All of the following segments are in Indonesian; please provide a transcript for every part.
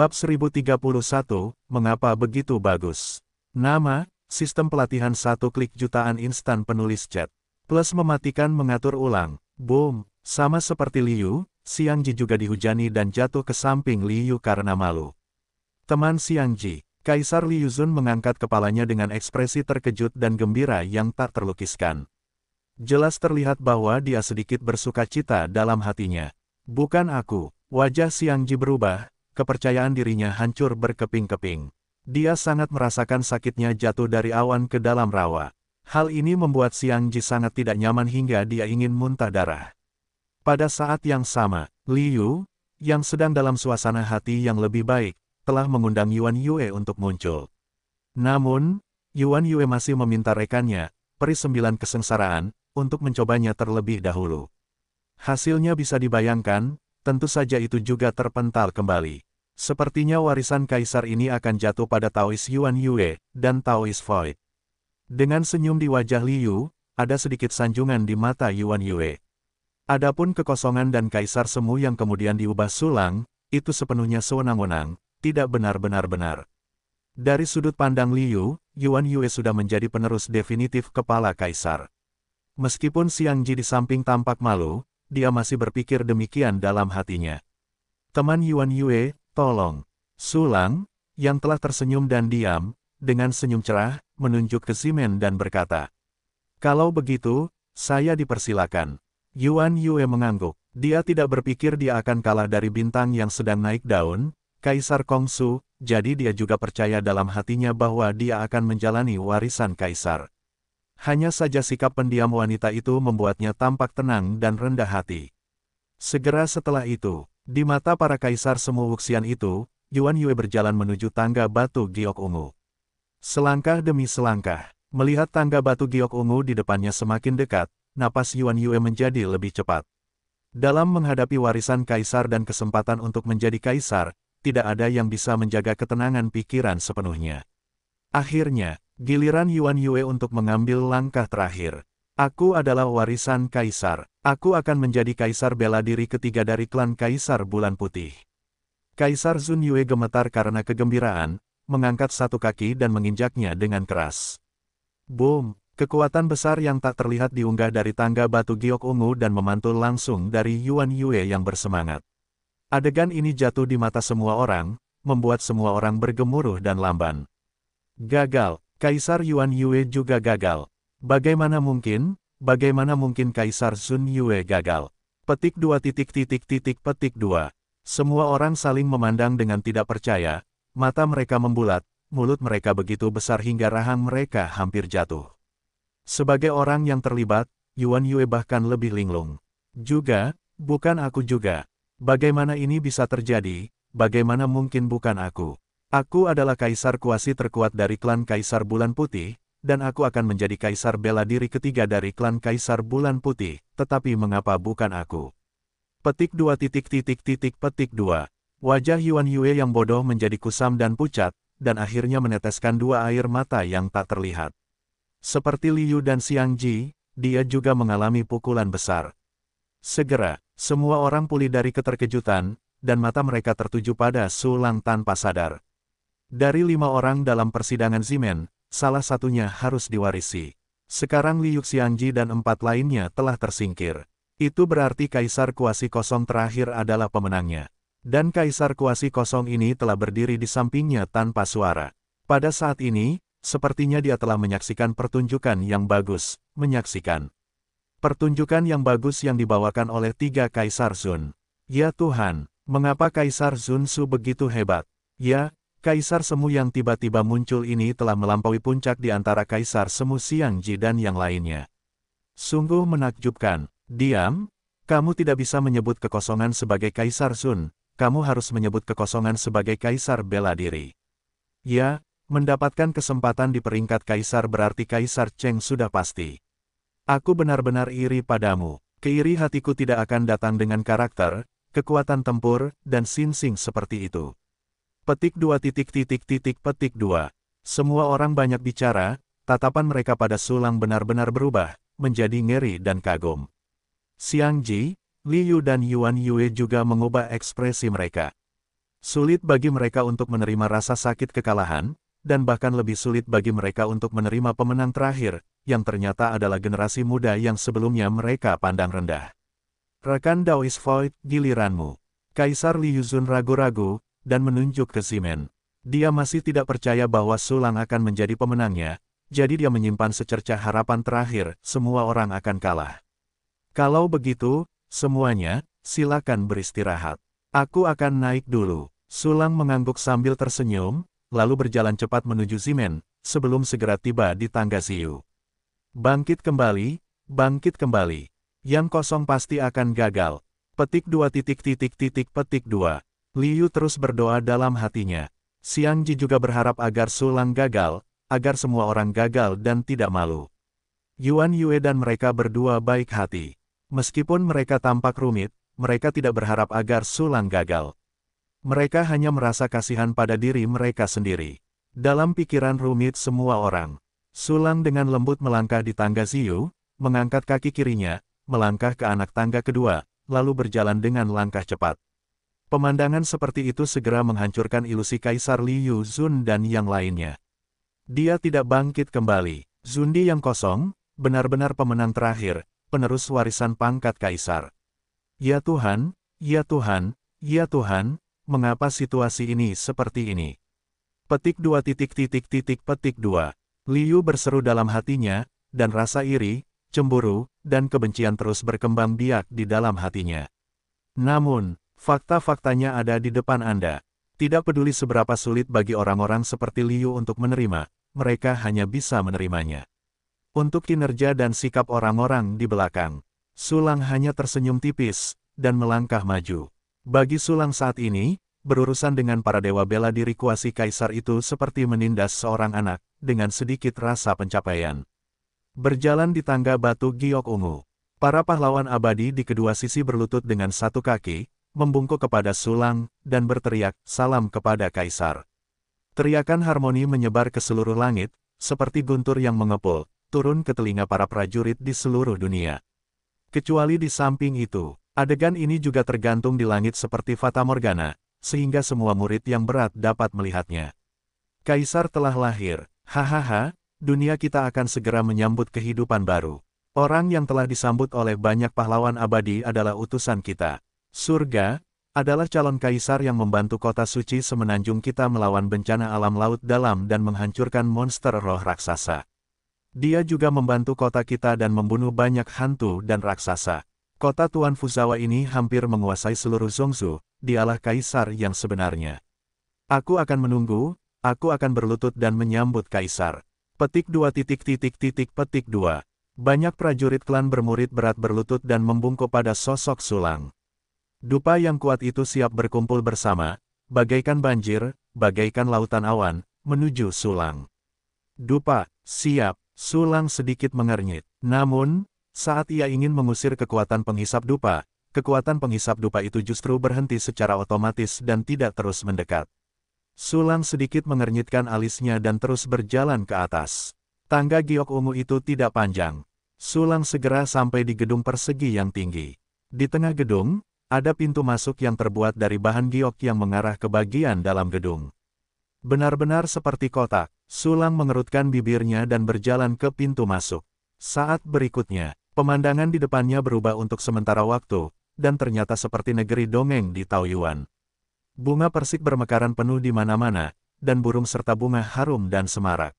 Bab 1031, Mengapa Begitu Bagus? Nama, Sistem Pelatihan Satu Klik Jutaan Instan Penulis Chat. Plus mematikan mengatur ulang. Boom, sama seperti Liu, Siang Ji juga dihujani dan jatuh ke samping Liu karena malu. Teman Siang Ji, Kaisar Liu Zun mengangkat kepalanya dengan ekspresi terkejut dan gembira yang tak terlukiskan. Jelas terlihat bahwa dia sedikit bersuka cita dalam hatinya. Bukan aku, wajah Siang Ji berubah, kepercayaan dirinya hancur berkeping-keping. Dia sangat merasakan sakitnya jatuh dari awan ke dalam rawa. Hal ini membuat Siang Ji sangat tidak nyaman hingga dia ingin muntah darah. Pada saat yang sama, Liu, yang sedang dalam suasana hati yang lebih baik, telah mengundang Yuan Yue untuk muncul. Namun, Yuan Yue masih meminta rekannya, peri sembilan kesengsaraan, untuk mencobanya terlebih dahulu. Hasilnya bisa dibayangkan, tentu saja itu juga terpental kembali. Sepertinya warisan kaisar ini akan jatuh pada Taois Yuan Yue dan Taois Void. Dengan senyum di wajah Liu, ada sedikit sanjungan di mata Yuan Yue. Adapun kekosongan dan kaisar semu yang kemudian diubah sulang, itu sepenuhnya sewenang-wenang, tidak benar-benar benar. Dari sudut pandang Liu, Yuan Yue sudah menjadi penerus definitif kepala kaisar. Meskipun Siang Ji di samping tampak malu, dia masih berpikir demikian dalam hatinya. Teman Yuan Yue, Tolong. Sulang, yang telah tersenyum dan diam, dengan senyum cerah, menunjuk ke Simen dan berkata, Kalau begitu, saya dipersilakan. Yuan Yue mengangguk. Dia tidak berpikir dia akan kalah dari bintang yang sedang naik daun, Kaisar Kongsu, jadi dia juga percaya dalam hatinya bahwa dia akan menjalani warisan Kaisar. Hanya saja sikap pendiam wanita itu membuatnya tampak tenang dan rendah hati. Segera setelah itu, di mata para kaisar semua Wuxian itu, Yuan Yue berjalan menuju tangga batu giok ungu. Selangkah demi selangkah, melihat tangga batu giok ungu di depannya semakin dekat, napas Yuan Yue menjadi lebih cepat. Dalam menghadapi warisan kaisar dan kesempatan untuk menjadi kaisar, tidak ada yang bisa menjaga ketenangan pikiran sepenuhnya. Akhirnya, giliran Yuan Yue untuk mengambil langkah terakhir. Aku adalah warisan kaisar. Aku akan menjadi kaisar bela diri ketiga dari klan Kaisar Bulan Putih. Kaisar Sun Yue gemetar karena kegembiraan, mengangkat satu kaki dan menginjaknya dengan keras. Boom! Kekuatan besar yang tak terlihat diunggah dari tangga batu giok ungu dan memantul langsung dari Yuan Yue yang bersemangat. Adegan ini jatuh di mata semua orang, membuat semua orang bergemuruh dan lamban. Gagal, Kaisar Yuan Yue juga gagal. Bagaimana mungkin? Bagaimana mungkin Kaisar Sun Yue gagal? Petik dua titik titik titik petik dua. Semua orang saling memandang dengan tidak percaya, mata mereka membulat, mulut mereka begitu besar hingga rahang mereka hampir jatuh. Sebagai orang yang terlibat, Yuan Yue bahkan lebih linglung. Juga, bukan aku juga. Bagaimana ini bisa terjadi, bagaimana mungkin bukan aku? Aku adalah kaisar kuasi terkuat dari klan Kaisar Bulan Putih, dan aku akan menjadi kaisar bela diri ketiga dari klan kaisar bulan putih, tetapi mengapa bukan aku? Petik dua titik titik titik petik dua. Wajah Yuan Yue yang bodoh menjadi kusam dan pucat, dan akhirnya meneteskan dua air mata yang tak terlihat. Seperti Liu dan Xiang Ji, dia juga mengalami pukulan besar. Segera, semua orang pulih dari keterkejutan, dan mata mereka tertuju pada Sulang tanpa sadar. Dari lima orang dalam persidangan Zimen, salah satunya harus diwarisi. Sekarang Liu Xianji dan empat lainnya telah tersingkir. Itu berarti Kaisar Kuasi Kosong terakhir adalah pemenangnya. Dan Kaisar Kuasi Kosong ini telah berdiri di sampingnya tanpa suara. Pada saat ini, sepertinya dia telah menyaksikan pertunjukan yang bagus, menyaksikan. Pertunjukan yang bagus yang dibawakan oleh tiga Kaisar Zun. Ya Tuhan, mengapa Kaisar Zun Su begitu hebat? Ya, Kaisar Semu yang tiba-tiba muncul ini telah melampaui puncak di antara Kaisar Semu siang Ji dan yang lainnya. Sungguh menakjubkan. Diam, kamu tidak bisa menyebut kekosongan sebagai Kaisar Sun, kamu harus menyebut kekosongan sebagai Kaisar bela diri. Ya, mendapatkan kesempatan di peringkat Kaisar berarti Kaisar Cheng sudah pasti. Aku benar-benar iri padamu. Keiri hatiku tidak akan datang dengan karakter, kekuatan tempur, dan sinsing seperti itu. Petik dua titik titik titik petik dua Semua orang banyak bicara, tatapan mereka pada Sulang benar-benar berubah, menjadi ngeri dan kagum. siang Ji, Liu dan Yuan Yue juga mengubah ekspresi mereka. Sulit bagi mereka untuk menerima rasa sakit kekalahan, dan bahkan lebih sulit bagi mereka untuk menerima pemenang terakhir, yang ternyata adalah generasi muda yang sebelumnya mereka pandang rendah. Rekan Daois Void, giliranmu. Kaisar Liu Zun ragu-ragu, dan menunjuk ke Simen. Dia masih tidak percaya bahwa Sulang akan menjadi pemenangnya, jadi dia menyimpan secercah harapan terakhir, semua orang akan kalah. Kalau begitu, semuanya, silakan beristirahat. Aku akan naik dulu. Sulang mengangguk sambil tersenyum, lalu berjalan cepat menuju Simen, sebelum segera tiba di tangga Siu. Bangkit kembali, bangkit kembali. Yang kosong pasti akan gagal. Petik dua titik titik titik petik dua. Liu terus berdoa dalam hatinya. Siang Ji juga berharap agar Sulang gagal, agar semua orang gagal dan tidak malu. Yuan Yue dan mereka berdua baik hati. Meskipun mereka tampak rumit, mereka tidak berharap agar Sulang gagal. Mereka hanya merasa kasihan pada diri mereka sendiri. Dalam pikiran rumit semua orang, Sulang dengan lembut melangkah di tangga Ziyu, mengangkat kaki kirinya, melangkah ke anak tangga kedua, lalu berjalan dengan langkah cepat. Pemandangan seperti itu segera menghancurkan ilusi Kaisar Liu Zun dan yang lainnya. Dia tidak bangkit kembali. Zundi yang kosong, benar-benar pemenang terakhir, penerus warisan pangkat Kaisar. Ya Tuhan, ya Tuhan, ya Tuhan, mengapa situasi ini seperti ini? Petik dua titik titik titik petik dua. Liu berseru dalam hatinya, dan rasa iri, cemburu, dan kebencian terus berkembang biak di dalam hatinya. Namun, Fakta-faktanya ada di depan Anda. Tidak peduli seberapa sulit bagi orang-orang seperti Liu untuk menerima, mereka hanya bisa menerimanya. Untuk kinerja dan sikap orang-orang di belakang, Sulang hanya tersenyum tipis, dan melangkah maju. Bagi Sulang saat ini, berurusan dengan para dewa bela diri kuasi kaisar itu seperti menindas seorang anak, dengan sedikit rasa pencapaian. Berjalan di tangga batu giok ungu, para pahlawan abadi di kedua sisi berlutut dengan satu kaki, membungkuk kepada sulang, dan berteriak, salam kepada kaisar. Teriakan harmoni menyebar ke seluruh langit, seperti guntur yang mengepul, turun ke telinga para prajurit di seluruh dunia. Kecuali di samping itu, adegan ini juga tergantung di langit seperti Fata Morgana, sehingga semua murid yang berat dapat melihatnya. Kaisar telah lahir, hahaha, dunia kita akan segera menyambut kehidupan baru. Orang yang telah disambut oleh banyak pahlawan abadi adalah utusan kita. Surga, adalah calon kaisar yang membantu kota suci semenanjung kita melawan bencana alam laut dalam dan menghancurkan monster roh raksasa. Dia juga membantu kota kita dan membunuh banyak hantu dan raksasa. Kota Tuan Fuzawa ini hampir menguasai seluruh Zongzu, dialah kaisar yang sebenarnya. Aku akan menunggu, aku akan berlutut dan menyambut kaisar. Petik dua titik titik titik petik dua. Banyak prajurit klan bermurid berat berlutut dan membungkuk pada sosok sulang. Dupa yang kuat itu siap berkumpul bersama, bagaikan banjir, bagaikan lautan awan, menuju sulang. Dupa, siap, sulang sedikit mengernyit. Namun, saat ia ingin mengusir kekuatan penghisap dupa, kekuatan penghisap dupa itu justru berhenti secara otomatis dan tidak terus mendekat. Sulang sedikit mengernyitkan alisnya dan terus berjalan ke atas. Tangga giok ungu itu tidak panjang. Sulang segera sampai di gedung persegi yang tinggi. Di tengah gedung, ada pintu masuk yang terbuat dari bahan giok yang mengarah ke bagian dalam gedung. Benar-benar seperti kotak, Sulang mengerutkan bibirnya dan berjalan ke pintu masuk. Saat berikutnya, pemandangan di depannya berubah untuk sementara waktu, dan ternyata seperti negeri dongeng di Taoyuan. Bunga persik bermekaran penuh di mana-mana, dan burung serta bunga harum dan semarak.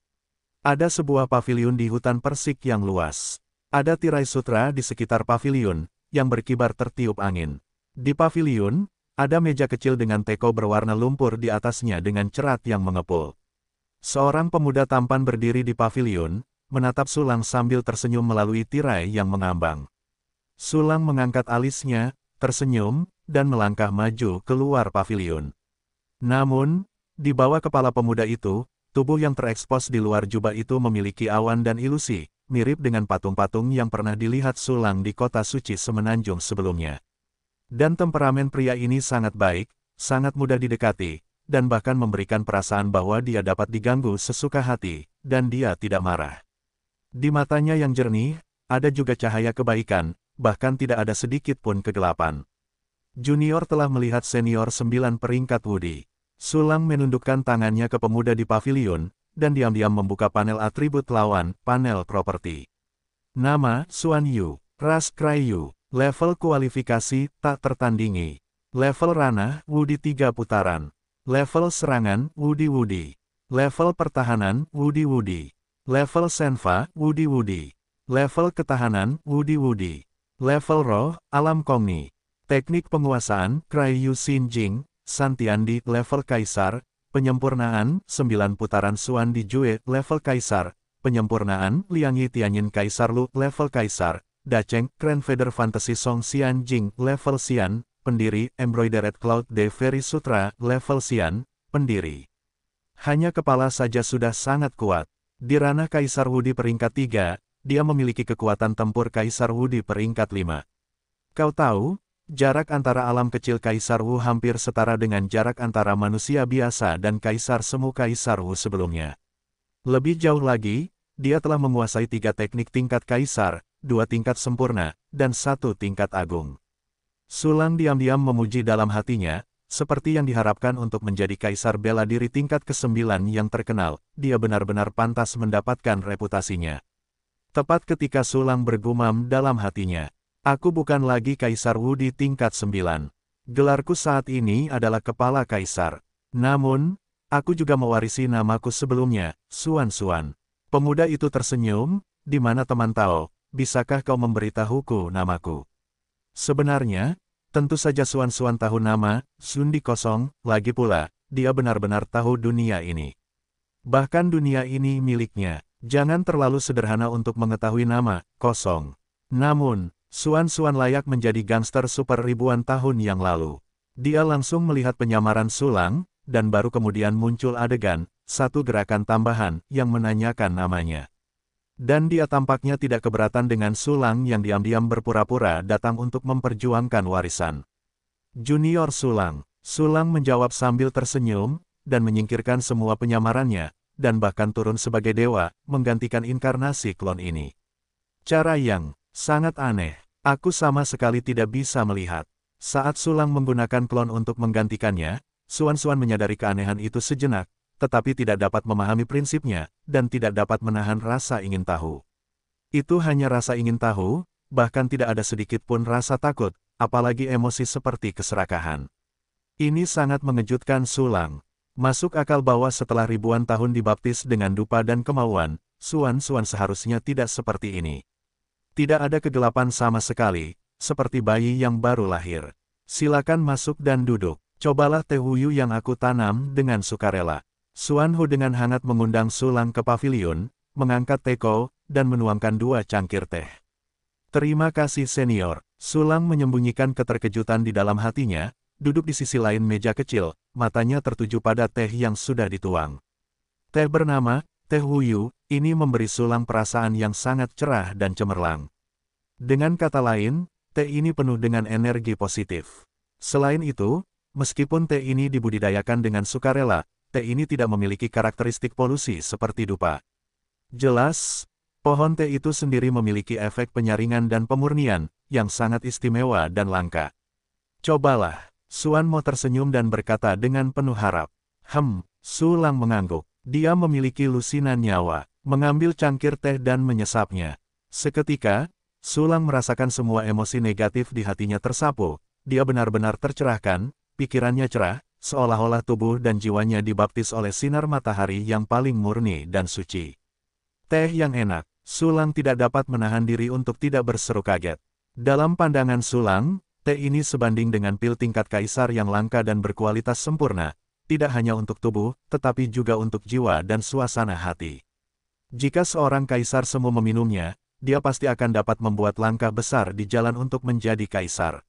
Ada sebuah paviliun di hutan persik yang luas. Ada tirai sutra di sekitar paviliun, yang berkibar tertiup angin. Di pavilion, ada meja kecil dengan teko berwarna lumpur di atasnya dengan cerat yang mengepul. Seorang pemuda tampan berdiri di pavilion, menatap Sulang sambil tersenyum melalui tirai yang mengambang. Sulang mengangkat alisnya, tersenyum, dan melangkah maju keluar pavilion. Namun, di bawah kepala pemuda itu, tubuh yang terekspos di luar jubah itu memiliki awan dan ilusi, mirip dengan patung-patung yang pernah dilihat Sulang di kota suci semenanjung sebelumnya. Dan temperamen pria ini sangat baik, sangat mudah didekati, dan bahkan memberikan perasaan bahwa dia dapat diganggu sesuka hati, dan dia tidak marah. Di matanya yang jernih, ada juga cahaya kebaikan, bahkan tidak ada sedikit pun kegelapan. Junior telah melihat senior sembilan peringkat Woody. Sulang menundukkan tangannya ke pemuda di pavilion, dan diam-diam membuka panel atribut lawan, panel properti. Nama, Suan Yu, Ras Krayu, Level kualifikasi, tak tertandingi. Level ranah, Wudi tiga putaran. Level serangan, Wudi Wudi. Level pertahanan, Wudi Wudi. Level senfa Wudi Wudi. Level ketahanan, Wudi Wudi. Level roh, alam kongni. Teknik penguasaan, Yu Jing. Santian Di level kaisar. Penyempurnaan, 9 putaran Suan di Jue, level kaisar. Penyempurnaan, Liang Yi Tianyin Kaisar Lu, level kaisar Daceng, Grand Feather Fantasy Song Xian Jing, level Xian, pendiri, Embroidered Cloud de Fairy Sutra, level Xian, pendiri. Hanya kepala saja sudah sangat kuat. Di ranah Kaisar Wudi peringkat 3, dia memiliki kekuatan tempur Kaisar Wudi peringkat 5. Kau tahu, jarak antara alam kecil Kaisar Wu hampir setara dengan jarak antara manusia biasa dan Kaisar Semu Kaisar Wu sebelumnya. Lebih jauh lagi, dia telah menguasai tiga teknik tingkat Kaisar, dua tingkat sempurna, dan satu tingkat agung. Sulang diam-diam memuji dalam hatinya, seperti yang diharapkan untuk menjadi kaisar bela diri tingkat ke-9 yang terkenal, dia benar-benar pantas mendapatkan reputasinya. Tepat ketika Sulang bergumam dalam hatinya, aku bukan lagi kaisar Wudi tingkat 9. Gelarku saat ini adalah kepala kaisar. Namun, aku juga mewarisi namaku sebelumnya, Suan Suan. Pemuda itu tersenyum, di mana teman Tao, bisakah kau memberitahuku namaku? Sebenarnya, tentu saja Suan-Suan tahu nama, Sundi kosong, lagi pula, dia benar-benar tahu dunia ini. Bahkan dunia ini miliknya, jangan terlalu sederhana untuk mengetahui nama, kosong. Namun, Suan-Suan layak menjadi gangster super ribuan tahun yang lalu. Dia langsung melihat penyamaran sulang, dan baru kemudian muncul adegan, satu gerakan tambahan, yang menanyakan namanya. Dan dia tampaknya tidak keberatan dengan Sulang yang diam-diam berpura-pura datang untuk memperjuangkan warisan. Junior Sulang, Sulang menjawab sambil tersenyum, dan menyingkirkan semua penyamarannya, dan bahkan turun sebagai dewa, menggantikan inkarnasi klon ini. Cara yang sangat aneh, aku sama sekali tidak bisa melihat. Saat Sulang menggunakan klon untuk menggantikannya, Suan Suan menyadari keanehan itu sejenak, tetapi tidak dapat memahami prinsipnya, dan tidak dapat menahan rasa ingin tahu. Itu hanya rasa ingin tahu, bahkan tidak ada sedikit pun rasa takut, apalagi emosi seperti keserakahan. Ini sangat mengejutkan Sulang. Masuk akal bahwa setelah ribuan tahun dibaptis dengan dupa dan kemauan, Suan-Suan seharusnya tidak seperti ini. Tidak ada kegelapan sama sekali, seperti bayi yang baru lahir. Silakan masuk dan duduk. Cobalah teh huyu yang aku tanam dengan sukarela. Suan Hu dengan hangat mengundang Sulang ke pavilion, mengangkat teko, dan menuangkan dua cangkir teh. Terima kasih senior, Sulang menyembunyikan keterkejutan di dalam hatinya, duduk di sisi lain meja kecil, matanya tertuju pada teh yang sudah dituang. Teh bernama, teh Huyu, ini memberi Sulang perasaan yang sangat cerah dan cemerlang. Dengan kata lain, teh ini penuh dengan energi positif. Selain itu, meskipun teh ini dibudidayakan dengan sukarela, teh ini tidak memiliki karakteristik polusi seperti dupa. Jelas, pohon teh itu sendiri memiliki efek penyaringan dan pemurnian, yang sangat istimewa dan langka. Cobalah, Suan Mo tersenyum dan berkata dengan penuh harap. Hem, Sulang mengangguk. Dia memiliki lusinan nyawa, mengambil cangkir teh dan menyesapnya. Seketika, Sulang merasakan semua emosi negatif di hatinya tersapu. Dia benar-benar tercerahkan, pikirannya cerah, seolah-olah tubuh dan jiwanya dibaptis oleh sinar matahari yang paling murni dan suci. Teh yang enak, Sulang tidak dapat menahan diri untuk tidak berseru kaget. Dalam pandangan Sulang, teh ini sebanding dengan pil tingkat kaisar yang langka dan berkualitas sempurna, tidak hanya untuk tubuh, tetapi juga untuk jiwa dan suasana hati. Jika seorang kaisar semu meminumnya, dia pasti akan dapat membuat langkah besar di jalan untuk menjadi kaisar.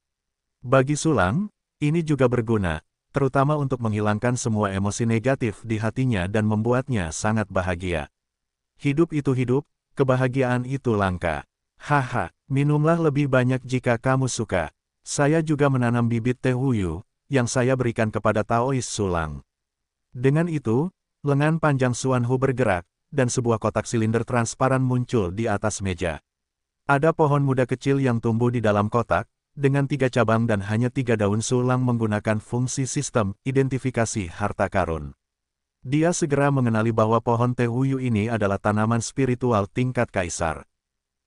Bagi Sulang, ini juga berguna, terutama untuk menghilangkan semua emosi negatif di hatinya dan membuatnya sangat bahagia. Hidup itu hidup, kebahagiaan itu langka. Haha, minumlah lebih banyak jika kamu suka. Saya juga menanam bibit teh huyu, yang saya berikan kepada Taois Sulang. Dengan itu, lengan panjang Suan Hu bergerak, dan sebuah kotak silinder transparan muncul di atas meja. Ada pohon muda kecil yang tumbuh di dalam kotak, dengan tiga cabang dan hanya tiga daun sulang menggunakan fungsi sistem identifikasi harta karun. Dia segera mengenali bahwa pohon tehuyu ini adalah tanaman spiritual tingkat kaisar.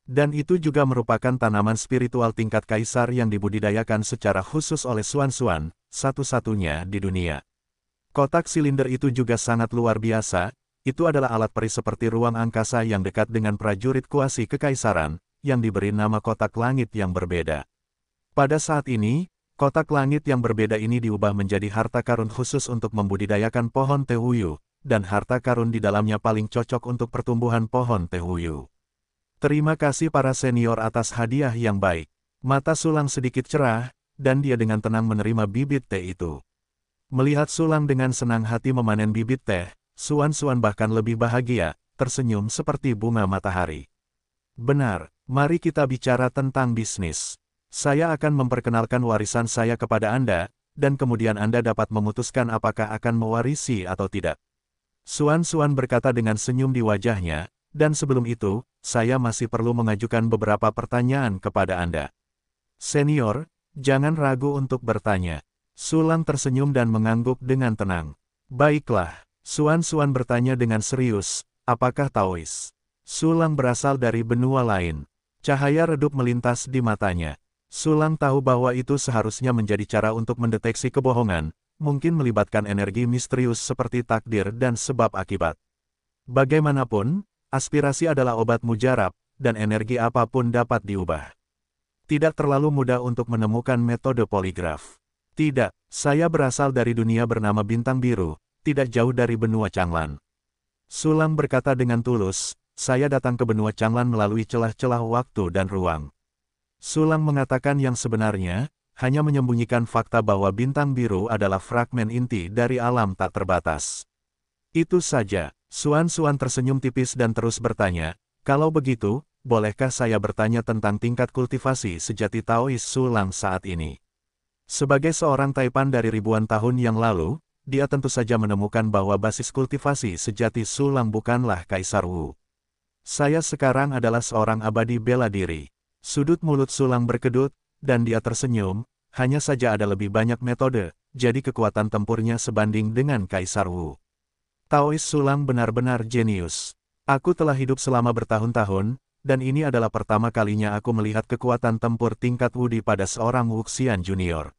Dan itu juga merupakan tanaman spiritual tingkat kaisar yang dibudidayakan secara khusus oleh Suan-Suan, satu-satunya di dunia. Kotak silinder itu juga sangat luar biasa, itu adalah alat peri seperti ruang angkasa yang dekat dengan prajurit kuasi kekaisaran, yang diberi nama kotak langit yang berbeda. Pada saat ini, kotak langit yang berbeda ini diubah menjadi harta karun khusus untuk membudidayakan pohon tehuyu, dan harta karun di dalamnya paling cocok untuk pertumbuhan pohon tehuyu. Terima kasih para senior atas hadiah yang baik. Mata Sulang sedikit cerah, dan dia dengan tenang menerima bibit teh itu. Melihat Sulang dengan senang hati memanen bibit teh, Suan-Suan bahkan lebih bahagia, tersenyum seperti bunga matahari. Benar, mari kita bicara tentang bisnis saya akan memperkenalkan warisan saya kepada Anda, dan kemudian Anda dapat memutuskan apakah akan mewarisi atau tidak. Suan-Suan berkata dengan senyum di wajahnya, dan sebelum itu, saya masih perlu mengajukan beberapa pertanyaan kepada Anda. Senior, jangan ragu untuk bertanya. Sulang tersenyum dan mengangguk dengan tenang. Baiklah, Suan-Suan bertanya dengan serius, apakah Taois? Sulang berasal dari benua lain. Cahaya redup melintas di matanya. Sulang tahu bahwa itu seharusnya menjadi cara untuk mendeteksi kebohongan, mungkin melibatkan energi misterius seperti takdir dan sebab akibat. Bagaimanapun, aspirasi adalah obat mujarab, dan energi apapun dapat diubah. Tidak terlalu mudah untuk menemukan metode poligraf. Tidak, saya berasal dari dunia bernama Bintang Biru, tidak jauh dari benua Changlan. Sulang berkata dengan tulus, saya datang ke benua Changlan melalui celah-celah waktu dan ruang. Sulang mengatakan yang sebenarnya, hanya menyembunyikan fakta bahwa bintang biru adalah fragmen inti dari alam tak terbatas. Itu saja, Suan-Suan tersenyum tipis dan terus bertanya, kalau begitu, bolehkah saya bertanya tentang tingkat kultivasi sejati Taois Sulang saat ini? Sebagai seorang Taipan dari ribuan tahun yang lalu, dia tentu saja menemukan bahwa basis kultivasi sejati Sulang bukanlah Kaisar Wu. Saya sekarang adalah seorang abadi bela diri. Sudut mulut sulang berkedut, dan dia tersenyum, hanya saja ada lebih banyak metode, jadi kekuatan tempurnya sebanding dengan Kaisar Wu. Taois Sulang benar-benar jenius. Aku telah hidup selama bertahun-tahun, dan ini adalah pertama kalinya aku melihat kekuatan tempur tingkat Wudi pada seorang Wuxian junior.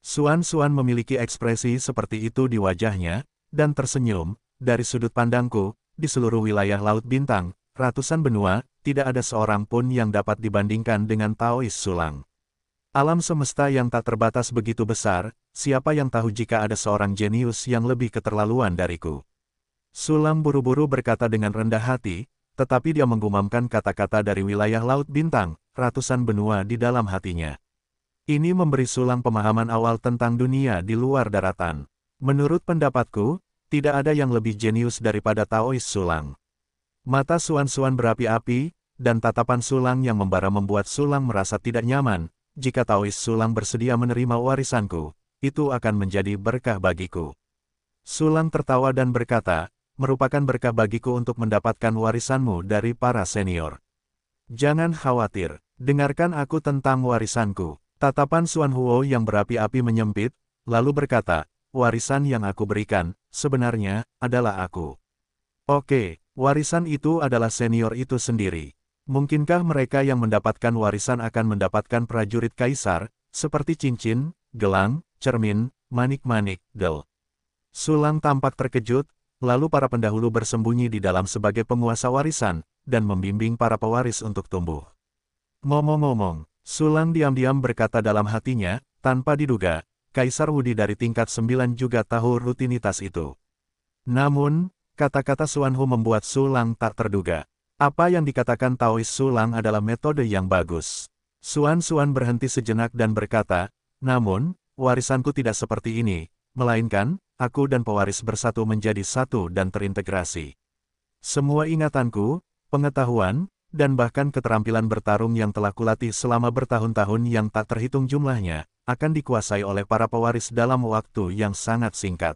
Suan Suan memiliki ekspresi seperti itu di wajahnya, dan tersenyum, dari sudut pandangku, di seluruh wilayah Laut Bintang, ratusan benua, tidak ada seorang pun yang dapat dibandingkan dengan Taois Sulang. Alam semesta yang tak terbatas begitu besar, siapa yang tahu jika ada seorang jenius yang lebih keterlaluan dariku. Sulang buru-buru berkata dengan rendah hati, tetapi dia menggumamkan kata-kata dari wilayah Laut Bintang, ratusan benua di dalam hatinya. Ini memberi Sulang pemahaman awal tentang dunia di luar daratan. Menurut pendapatku, tidak ada yang lebih jenius daripada Taois Sulang. Mata Suan-Suan berapi-api, dan tatapan Sulang yang membara membuat Sulang merasa tidak nyaman, jika Taois Sulang bersedia menerima warisanku, itu akan menjadi berkah bagiku. Sulang tertawa dan berkata, merupakan berkah bagiku untuk mendapatkan warisanmu dari para senior. Jangan khawatir, dengarkan aku tentang warisanku. Tatapan Suan Huo yang berapi-api menyempit, lalu berkata, warisan yang aku berikan, sebenarnya, adalah aku. Oke, warisan itu adalah senior itu sendiri. Mungkinkah mereka yang mendapatkan warisan akan mendapatkan prajurit kaisar, seperti cincin, gelang, cermin, manik-manik, gel. Sulang tampak terkejut, lalu para pendahulu bersembunyi di dalam sebagai penguasa warisan, dan membimbing para pewaris untuk tumbuh. Ngomong-ngomong, Sulang diam-diam berkata dalam hatinya, tanpa diduga, Kaisar Wudi dari tingkat 9 juga tahu rutinitas itu. Namun, kata-kata Suanhu membuat Sulang tak terduga. Apa yang dikatakan Taois Sulang adalah metode yang bagus. Suan Suan berhenti sejenak dan berkata, namun, warisanku tidak seperti ini, melainkan, aku dan pewaris bersatu menjadi satu dan terintegrasi. Semua ingatanku, pengetahuan, dan bahkan keterampilan bertarung yang telah kulatih selama bertahun-tahun yang tak terhitung jumlahnya, akan dikuasai oleh para pewaris dalam waktu yang sangat singkat.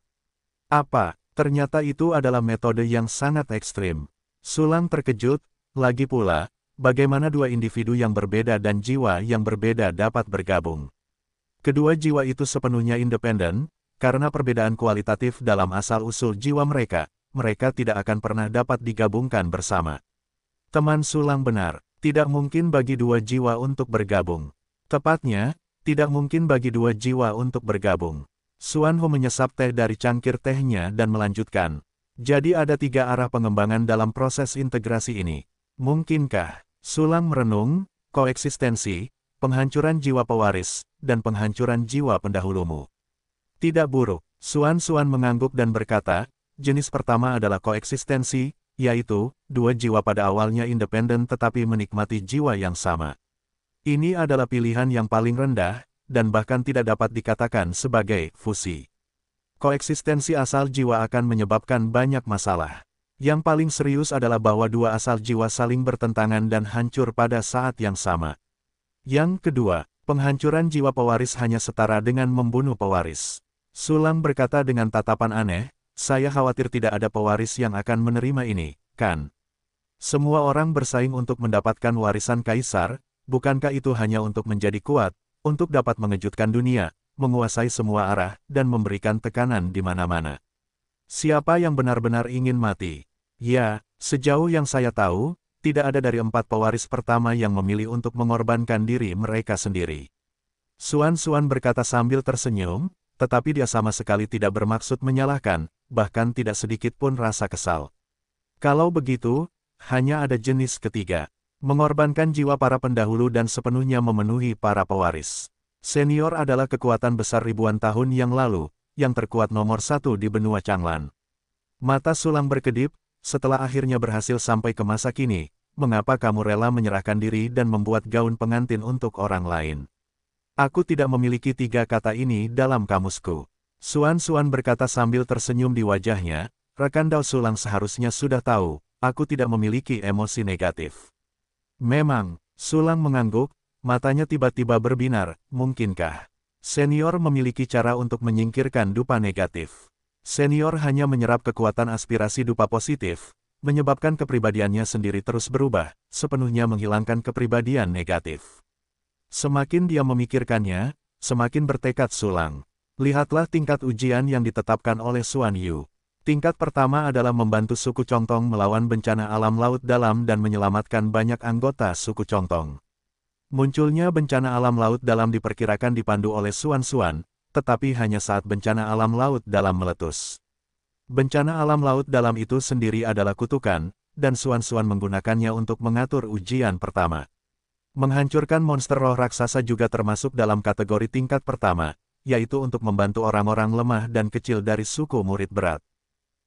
Apa, ternyata itu adalah metode yang sangat ekstrim. Sulang terkejut, lagi pula, bagaimana dua individu yang berbeda dan jiwa yang berbeda dapat bergabung. Kedua jiwa itu sepenuhnya independen, karena perbedaan kualitatif dalam asal-usul jiwa mereka, mereka tidak akan pernah dapat digabungkan bersama. Teman Sulang benar, tidak mungkin bagi dua jiwa untuk bergabung. Tepatnya, tidak mungkin bagi dua jiwa untuk bergabung. Suan Ho menyesap teh dari cangkir tehnya dan melanjutkan, jadi ada tiga arah pengembangan dalam proses integrasi ini. Mungkinkah? Sulang merenung, koeksistensi, penghancuran jiwa pewaris, dan penghancuran jiwa pendahulumu. Tidak buruk, Suan-Suan mengangguk dan berkata, jenis pertama adalah koeksistensi, yaitu, dua jiwa pada awalnya independen tetapi menikmati jiwa yang sama. Ini adalah pilihan yang paling rendah, dan bahkan tidak dapat dikatakan sebagai fusi koeksistensi asal jiwa akan menyebabkan banyak masalah. Yang paling serius adalah bahwa dua asal jiwa saling bertentangan dan hancur pada saat yang sama. Yang kedua, penghancuran jiwa pewaris hanya setara dengan membunuh pewaris. Sulang berkata dengan tatapan aneh, saya khawatir tidak ada pewaris yang akan menerima ini, kan? Semua orang bersaing untuk mendapatkan warisan kaisar, bukankah itu hanya untuk menjadi kuat, untuk dapat mengejutkan dunia, menguasai semua arah, dan memberikan tekanan di mana-mana. Siapa yang benar-benar ingin mati? Ya, sejauh yang saya tahu, tidak ada dari empat pewaris pertama yang memilih untuk mengorbankan diri mereka sendiri. Suan-Suan berkata sambil tersenyum, tetapi dia sama sekali tidak bermaksud menyalahkan, bahkan tidak sedikit pun rasa kesal. Kalau begitu, hanya ada jenis ketiga, mengorbankan jiwa para pendahulu dan sepenuhnya memenuhi para pewaris. Senior adalah kekuatan besar ribuan tahun yang lalu, yang terkuat nomor satu di benua Changlan. Mata Sulang berkedip, setelah akhirnya berhasil sampai ke masa kini, mengapa kamu rela menyerahkan diri dan membuat gaun pengantin untuk orang lain? Aku tidak memiliki tiga kata ini dalam kamusku. Suan-Suan berkata sambil tersenyum di wajahnya, rekan Dao Sulang seharusnya sudah tahu, aku tidak memiliki emosi negatif. Memang, Sulang mengangguk, Matanya tiba-tiba berbinar, mungkinkah? Senior memiliki cara untuk menyingkirkan dupa negatif. Senior hanya menyerap kekuatan aspirasi dupa positif, menyebabkan kepribadiannya sendiri terus berubah, sepenuhnya menghilangkan kepribadian negatif. Semakin dia memikirkannya, semakin bertekad sulang. Lihatlah tingkat ujian yang ditetapkan oleh Suan Yu. Tingkat pertama adalah membantu suku Congtong melawan bencana alam laut dalam dan menyelamatkan banyak anggota suku Congtong. Munculnya bencana alam laut dalam diperkirakan dipandu oleh suan-suan, tetapi hanya saat bencana alam laut dalam meletus. Bencana alam laut dalam itu sendiri adalah kutukan, dan suan-suan menggunakannya untuk mengatur ujian pertama. Menghancurkan monster roh raksasa juga termasuk dalam kategori tingkat pertama, yaitu untuk membantu orang-orang lemah dan kecil dari suku murid berat.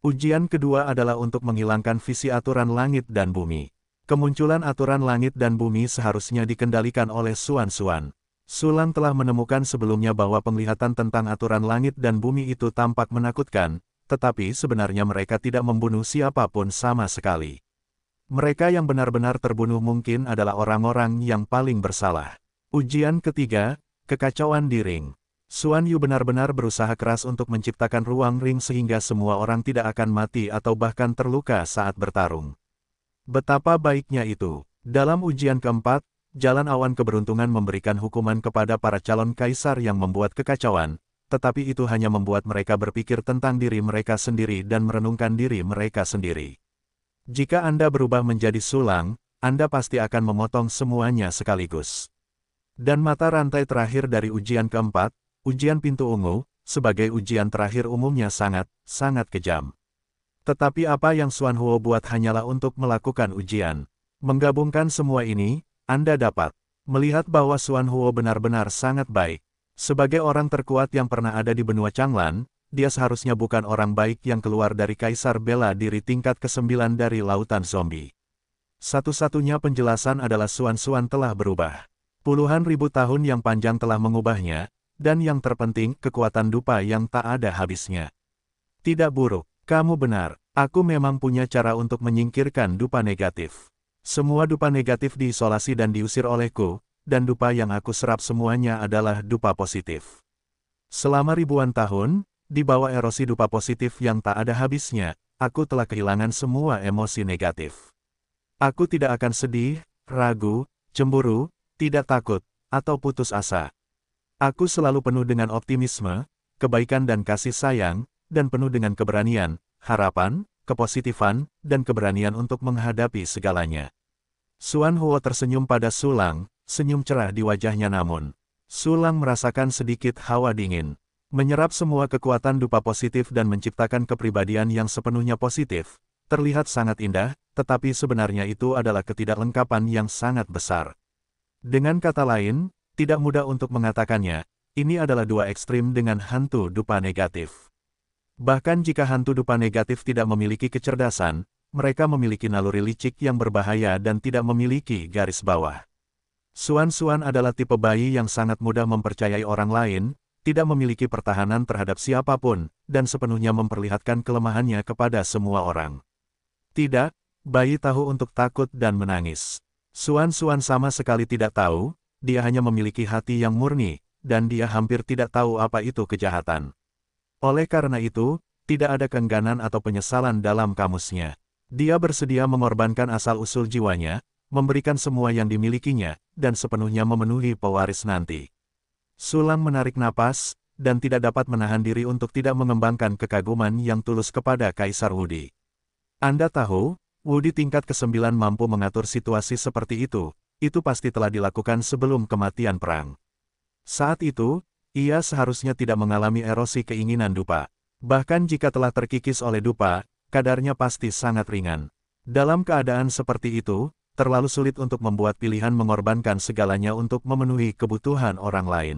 Ujian kedua adalah untuk menghilangkan visi aturan langit dan bumi. Kemunculan aturan langit dan bumi seharusnya dikendalikan oleh Suan Suan. Sulan telah menemukan sebelumnya bahwa penglihatan tentang aturan langit dan bumi itu tampak menakutkan, tetapi sebenarnya mereka tidak membunuh siapapun sama sekali. Mereka yang benar-benar terbunuh mungkin adalah orang-orang yang paling bersalah. Ujian ketiga, kekacauan di ring. Suan Yu benar-benar berusaha keras untuk menciptakan ruang ring sehingga semua orang tidak akan mati atau bahkan terluka saat bertarung. Betapa baiknya itu. Dalam ujian keempat, jalan awan keberuntungan memberikan hukuman kepada para calon kaisar yang membuat kekacauan, tetapi itu hanya membuat mereka berpikir tentang diri mereka sendiri dan merenungkan diri mereka sendiri. Jika Anda berubah menjadi sulang, Anda pasti akan memotong semuanya sekaligus. Dan mata rantai terakhir dari ujian keempat, ujian pintu ungu, sebagai ujian terakhir umumnya sangat, sangat kejam. Tetapi apa yang Xuan Huo buat hanyalah untuk melakukan ujian. Menggabungkan semua ini, Anda dapat melihat bahwa Xuan Huo benar-benar sangat baik. Sebagai orang terkuat yang pernah ada di benua Changlan, dia seharusnya bukan orang baik yang keluar dari Kaisar Bela diri tingkat ke-9 dari Lautan Zombie. Satu-satunya penjelasan adalah Xuan-Xuan telah berubah. Puluhan ribu tahun yang panjang telah mengubahnya, dan yang terpenting kekuatan dupa yang tak ada habisnya. Tidak buruk, kamu benar, aku memang punya cara untuk menyingkirkan dupa negatif. Semua dupa negatif diisolasi dan diusir olehku, dan dupa yang aku serap semuanya adalah dupa positif. Selama ribuan tahun, di bawah erosi dupa positif yang tak ada habisnya, aku telah kehilangan semua emosi negatif. Aku tidak akan sedih, ragu, cemburu, tidak takut, atau putus asa. Aku selalu penuh dengan optimisme, kebaikan dan kasih sayang, dan penuh dengan keberanian, harapan, kepositifan, dan keberanian untuk menghadapi segalanya. Suan Huo tersenyum pada Sulang, senyum cerah di wajahnya namun. Sulang merasakan sedikit hawa dingin. Menyerap semua kekuatan dupa positif dan menciptakan kepribadian yang sepenuhnya positif, terlihat sangat indah, tetapi sebenarnya itu adalah ketidaklengkapan yang sangat besar. Dengan kata lain, tidak mudah untuk mengatakannya, ini adalah dua ekstrim dengan hantu dupa negatif. Bahkan jika hantu dupa negatif tidak memiliki kecerdasan, mereka memiliki naluri licik yang berbahaya dan tidak memiliki garis bawah. Suan-suan adalah tipe bayi yang sangat mudah mempercayai orang lain, tidak memiliki pertahanan terhadap siapapun, dan sepenuhnya memperlihatkan kelemahannya kepada semua orang. Tidak, bayi tahu untuk takut dan menangis. Suan-suan sama sekali tidak tahu, dia hanya memiliki hati yang murni, dan dia hampir tidak tahu apa itu kejahatan. Oleh karena itu, tidak ada kengganan atau penyesalan dalam kamusnya. Dia bersedia mengorbankan asal-usul jiwanya, memberikan semua yang dimilikinya, dan sepenuhnya memenuhi pewaris nanti. Sulang menarik napas, dan tidak dapat menahan diri untuk tidak mengembangkan kekaguman yang tulus kepada Kaisar Wudi. Anda tahu, Wudi tingkat ke-9 mampu mengatur situasi seperti itu, itu pasti telah dilakukan sebelum kematian perang. Saat itu, ia seharusnya tidak mengalami erosi keinginan dupa. Bahkan jika telah terkikis oleh dupa, kadarnya pasti sangat ringan. Dalam keadaan seperti itu, terlalu sulit untuk membuat pilihan mengorbankan segalanya untuk memenuhi kebutuhan orang lain.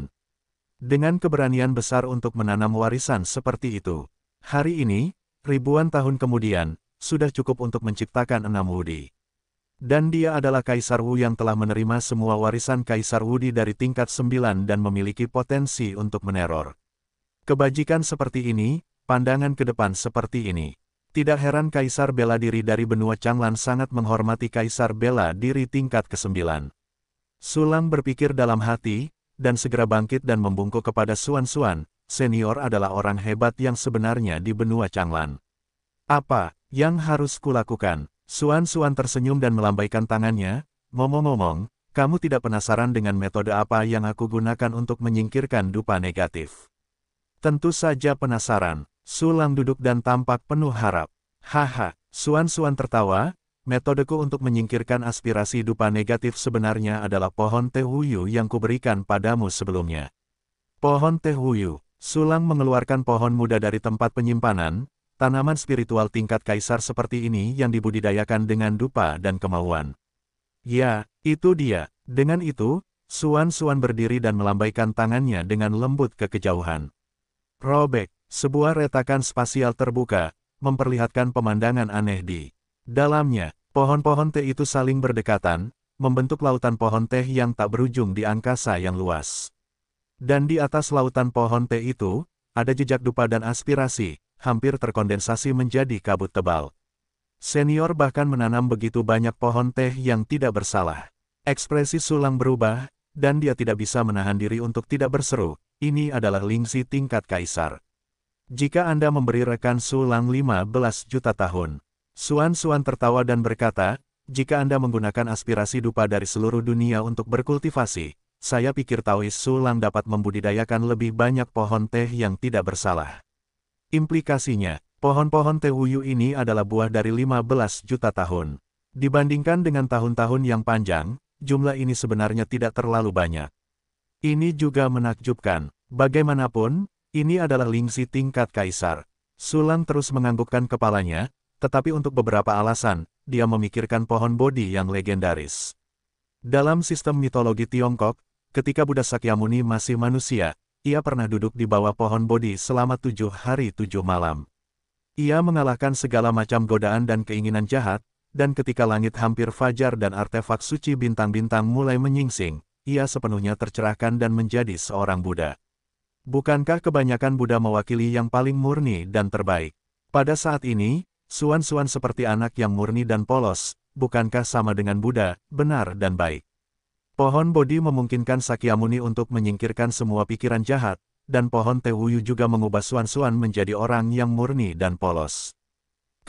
Dengan keberanian besar untuk menanam warisan seperti itu, hari ini, ribuan tahun kemudian, sudah cukup untuk menciptakan enam wudi. Dan dia adalah Kaisar Wu yang telah menerima semua warisan Kaisar Wudi dari tingkat sembilan dan memiliki potensi untuk meneror. Kebajikan seperti ini, pandangan ke depan seperti ini. Tidak heran Kaisar Bela Diri dari benua Changlan sangat menghormati Kaisar Bela Diri tingkat ke-9. Sulang berpikir dalam hati, dan segera bangkit dan membungkuk kepada Suan Suan, senior adalah orang hebat yang sebenarnya di benua Changlan. Apa yang harus kulakukan? Suan-Suan tersenyum dan melambaikan tangannya, ngomong-ngomong, kamu tidak penasaran dengan metode apa yang aku gunakan untuk menyingkirkan dupa negatif? Tentu saja penasaran, Sulang duduk dan tampak penuh harap. Haha, Suan-Suan tertawa, metodeku untuk menyingkirkan aspirasi dupa negatif sebenarnya adalah pohon teh huyu yang kuberikan padamu sebelumnya. Pohon teh huyu, Sulang mengeluarkan pohon muda dari tempat penyimpanan, Tanaman spiritual tingkat kaisar seperti ini yang dibudidayakan dengan dupa dan kemauan. Ya, itu dia. Dengan itu, Suan-Suan berdiri dan melambaikan tangannya dengan lembut ke kejauhan. Robek, sebuah retakan spasial terbuka, memperlihatkan pemandangan aneh di dalamnya. Pohon-pohon teh itu saling berdekatan, membentuk lautan pohon teh yang tak berujung di angkasa yang luas. Dan di atas lautan pohon teh itu, ada jejak dupa dan aspirasi, hampir terkondensasi menjadi kabut tebal. Senior bahkan menanam begitu banyak pohon teh yang tidak bersalah. Ekspresi Sulang berubah, dan dia tidak bisa menahan diri untuk tidak berseru, ini adalah lingsi tingkat kaisar. Jika Anda memberi rekan Sulang 15 juta tahun, Suan-Suan tertawa dan berkata, jika Anda menggunakan aspirasi dupa dari seluruh dunia untuk berkultivasi, saya pikir Taois Sulang dapat membudidayakan lebih banyak pohon teh yang tidak bersalah. Implikasinya, pohon-pohon Tehuyu ini adalah buah dari 15 juta tahun. Dibandingkan dengan tahun-tahun yang panjang, jumlah ini sebenarnya tidak terlalu banyak. Ini juga menakjubkan. Bagaimanapun, ini adalah lingsi tingkat kaisar. Sulang terus menganggukkan kepalanya, tetapi untuk beberapa alasan, dia memikirkan pohon bodi yang legendaris. Dalam sistem mitologi Tiongkok, ketika Buddha Sakyamuni masih manusia, ia pernah duduk di bawah pohon bodi selama tujuh hari tujuh malam. Ia mengalahkan segala macam godaan dan keinginan jahat, dan ketika langit hampir fajar dan artefak suci bintang-bintang mulai menyingsing, ia sepenuhnya tercerahkan dan menjadi seorang Buddha. Bukankah kebanyakan Buddha mewakili yang paling murni dan terbaik? Pada saat ini, suan-suan seperti anak yang murni dan polos, bukankah sama dengan Buddha, benar dan baik? Pohon Bodhi memungkinkan Sakyamuni untuk menyingkirkan semua pikiran jahat, dan pohon Tehuyu juga mengubah Suan-Suan menjadi orang yang murni dan polos.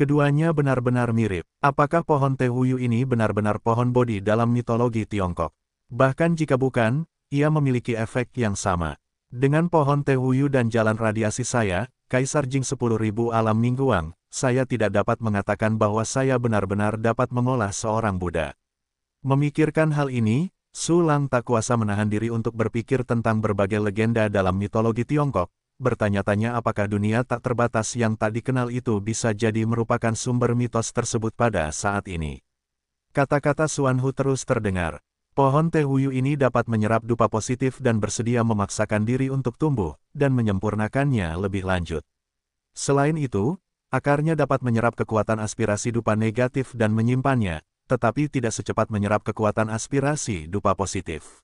Keduanya benar-benar mirip. Apakah pohon Tehuyu ini benar-benar pohon Bodhi dalam mitologi Tiongkok? Bahkan jika bukan, ia memiliki efek yang sama. Dengan pohon Tehuyu dan jalan radiasi saya, Kaisar Jing 10.000 alam mingguang, saya tidak dapat mengatakan bahwa saya benar-benar dapat mengolah seorang Buddha. Memikirkan hal ini, Su Lang tak kuasa menahan diri untuk berpikir tentang berbagai legenda dalam mitologi Tiongkok, bertanya-tanya apakah dunia tak terbatas yang tak dikenal itu bisa jadi merupakan sumber mitos tersebut pada saat ini. Kata-kata Suanhu terus terdengar. Pohon teh huyu ini dapat menyerap dupa positif dan bersedia memaksakan diri untuk tumbuh, dan menyempurnakannya lebih lanjut. Selain itu, akarnya dapat menyerap kekuatan aspirasi dupa negatif dan menyimpannya, tetapi tidak secepat menyerap kekuatan aspirasi dupa positif.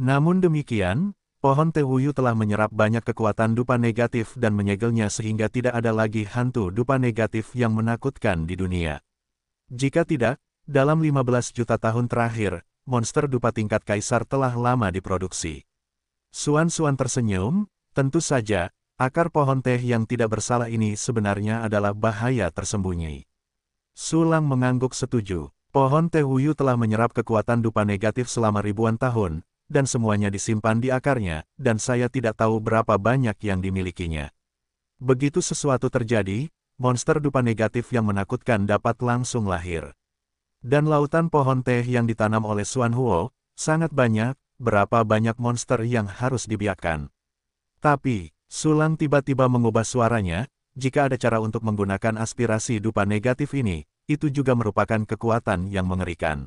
Namun demikian, pohon Tehuyu telah menyerap banyak kekuatan dupa negatif dan menyegelnya sehingga tidak ada lagi hantu dupa negatif yang menakutkan di dunia. Jika tidak, dalam 15 juta tahun terakhir, monster dupa tingkat kaisar telah lama diproduksi. Suan-suan tersenyum, tentu saja, akar pohon teh yang tidak bersalah ini sebenarnya adalah bahaya tersembunyi. Sulang mengangguk setuju. Pohon teh Wuyu telah menyerap kekuatan dupa negatif selama ribuan tahun, dan semuanya disimpan di akarnya, dan saya tidak tahu berapa banyak yang dimilikinya. Begitu sesuatu terjadi, monster dupa negatif yang menakutkan dapat langsung lahir. Dan lautan pohon teh yang ditanam oleh Suan Huo, sangat banyak, berapa banyak monster yang harus dibiarkan. Tapi, Sulang tiba-tiba mengubah suaranya, jika ada cara untuk menggunakan aspirasi dupa negatif ini, itu juga merupakan kekuatan yang mengerikan.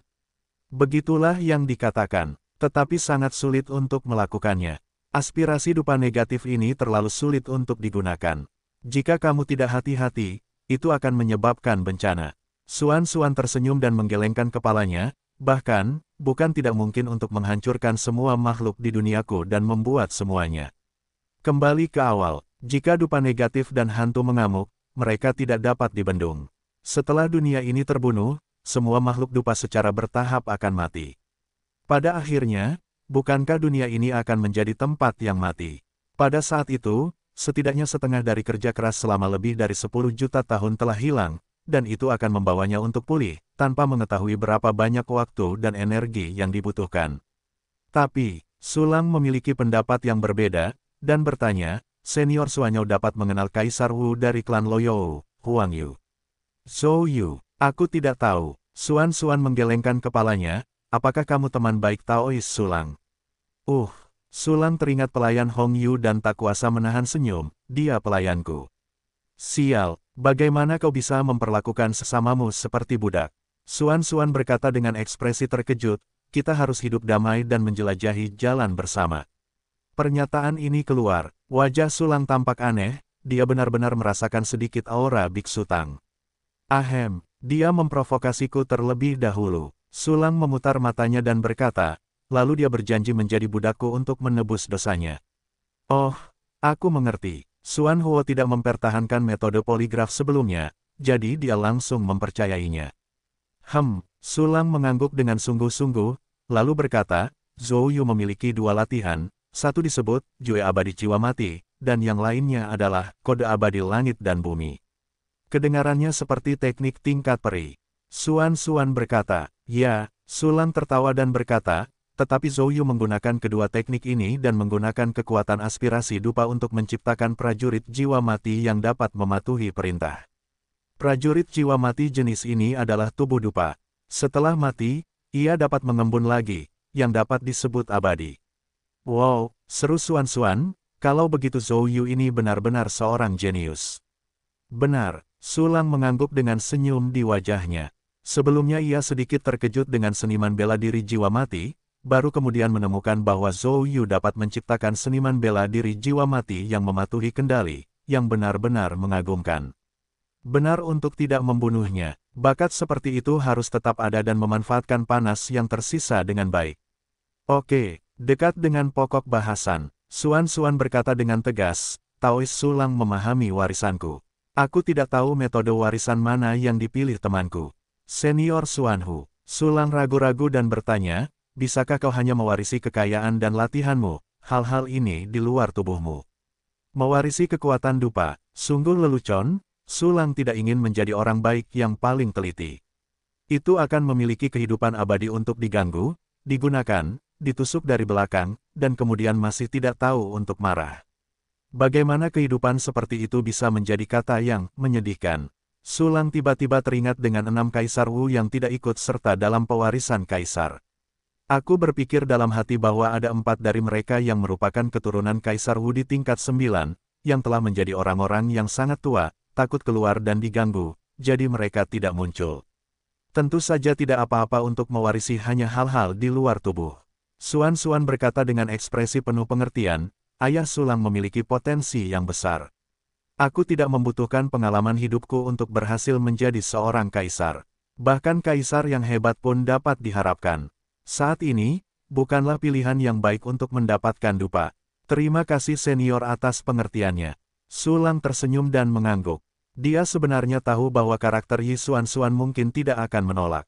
Begitulah yang dikatakan, tetapi sangat sulit untuk melakukannya. Aspirasi dupa negatif ini terlalu sulit untuk digunakan. Jika kamu tidak hati-hati, itu akan menyebabkan bencana. Suan-Suan tersenyum dan menggelengkan kepalanya, bahkan, bukan tidak mungkin untuk menghancurkan semua makhluk di duniaku dan membuat semuanya. Kembali ke awal, jika dupa negatif dan hantu mengamuk, mereka tidak dapat dibendung. Setelah dunia ini terbunuh, semua makhluk dupa secara bertahap akan mati. Pada akhirnya, bukankah dunia ini akan menjadi tempat yang mati? Pada saat itu, setidaknya setengah dari kerja keras selama lebih dari 10 juta tahun telah hilang, dan itu akan membawanya untuk pulih, tanpa mengetahui berapa banyak waktu dan energi yang dibutuhkan. Tapi, Sulang memiliki pendapat yang berbeda, dan bertanya, senior Suanyo dapat mengenal Kaisar Wu dari klan Loyou, Huang Yu. Zhou Yu, aku tidak tahu. Suan Suan menggelengkan kepalanya, apakah kamu teman baik Taois Sulang? Uh, Sulang teringat pelayan Hong Yu dan tak kuasa menahan senyum, dia pelayanku. Sial, bagaimana kau bisa memperlakukan sesamamu seperti budak? Suan Suan berkata dengan ekspresi terkejut, kita harus hidup damai dan menjelajahi jalan bersama. Pernyataan ini keluar, wajah Sulang tampak aneh, dia benar-benar merasakan sedikit aura Biksu Tang. Ahem, dia memprovokasiku terlebih dahulu. Sulang memutar matanya dan berkata, lalu dia berjanji menjadi budakku untuk menebus dosanya. Oh, aku mengerti. Suan Huo tidak mempertahankan metode poligraf sebelumnya, jadi dia langsung mempercayainya. Hem, Sulang mengangguk dengan sungguh-sungguh, lalu berkata, Zhou Yu memiliki dua latihan, satu disebut, Jue Abadi Jiwa Mati, dan yang lainnya adalah, Kode Abadi Langit dan Bumi. Kedengarannya seperti teknik tingkat peri. Suan-Suan berkata, ya, Sulan tertawa dan berkata, tetapi Yu menggunakan kedua teknik ini dan menggunakan kekuatan aspirasi dupa untuk menciptakan prajurit jiwa mati yang dapat mematuhi perintah. Prajurit jiwa mati jenis ini adalah tubuh dupa. Setelah mati, ia dapat mengembun lagi, yang dapat disebut abadi. Wow, seru Suan-Suan, kalau begitu Yu ini benar-benar seorang jenius. Benar, Sulang mengangguk dengan senyum di wajahnya. Sebelumnya ia sedikit terkejut dengan seniman bela diri jiwa mati, baru kemudian menemukan bahwa Zhou Yu dapat menciptakan seniman bela diri jiwa mati yang mematuhi kendali, yang benar-benar mengagumkan. Benar untuk tidak membunuhnya, bakat seperti itu harus tetap ada dan memanfaatkan panas yang tersisa dengan baik. Oke, dekat dengan pokok bahasan, Suan Suan berkata dengan tegas, Taois Sulang memahami warisanku. Aku tidak tahu metode warisan mana yang dipilih temanku. Senior Suanhu, Sulang ragu-ragu dan bertanya, bisakah kau hanya mewarisi kekayaan dan latihanmu, hal-hal ini di luar tubuhmu. Mewarisi kekuatan dupa, sungguh lelucon, Sulang tidak ingin menjadi orang baik yang paling teliti. Itu akan memiliki kehidupan abadi untuk diganggu, digunakan, ditusuk dari belakang, dan kemudian masih tidak tahu untuk marah. Bagaimana kehidupan seperti itu bisa menjadi kata yang menyedihkan? Sulang tiba-tiba teringat dengan enam kaisar Wu yang tidak ikut serta dalam pewarisan kaisar. Aku berpikir dalam hati bahwa ada empat dari mereka yang merupakan keturunan kaisar Wu di tingkat sembilan, yang telah menjadi orang-orang yang sangat tua, takut keluar dan diganggu, jadi mereka tidak muncul. Tentu saja tidak apa-apa untuk mewarisi hanya hal-hal di luar tubuh. Suan Suan berkata dengan ekspresi penuh pengertian, Ayah Sulang memiliki potensi yang besar. Aku tidak membutuhkan pengalaman hidupku untuk berhasil menjadi seorang kaisar. Bahkan kaisar yang hebat pun dapat diharapkan. Saat ini, bukanlah pilihan yang baik untuk mendapatkan dupa. Terima kasih senior atas pengertiannya. Sulang tersenyum dan mengangguk. Dia sebenarnya tahu bahwa karakter Suan Suan mungkin tidak akan menolak.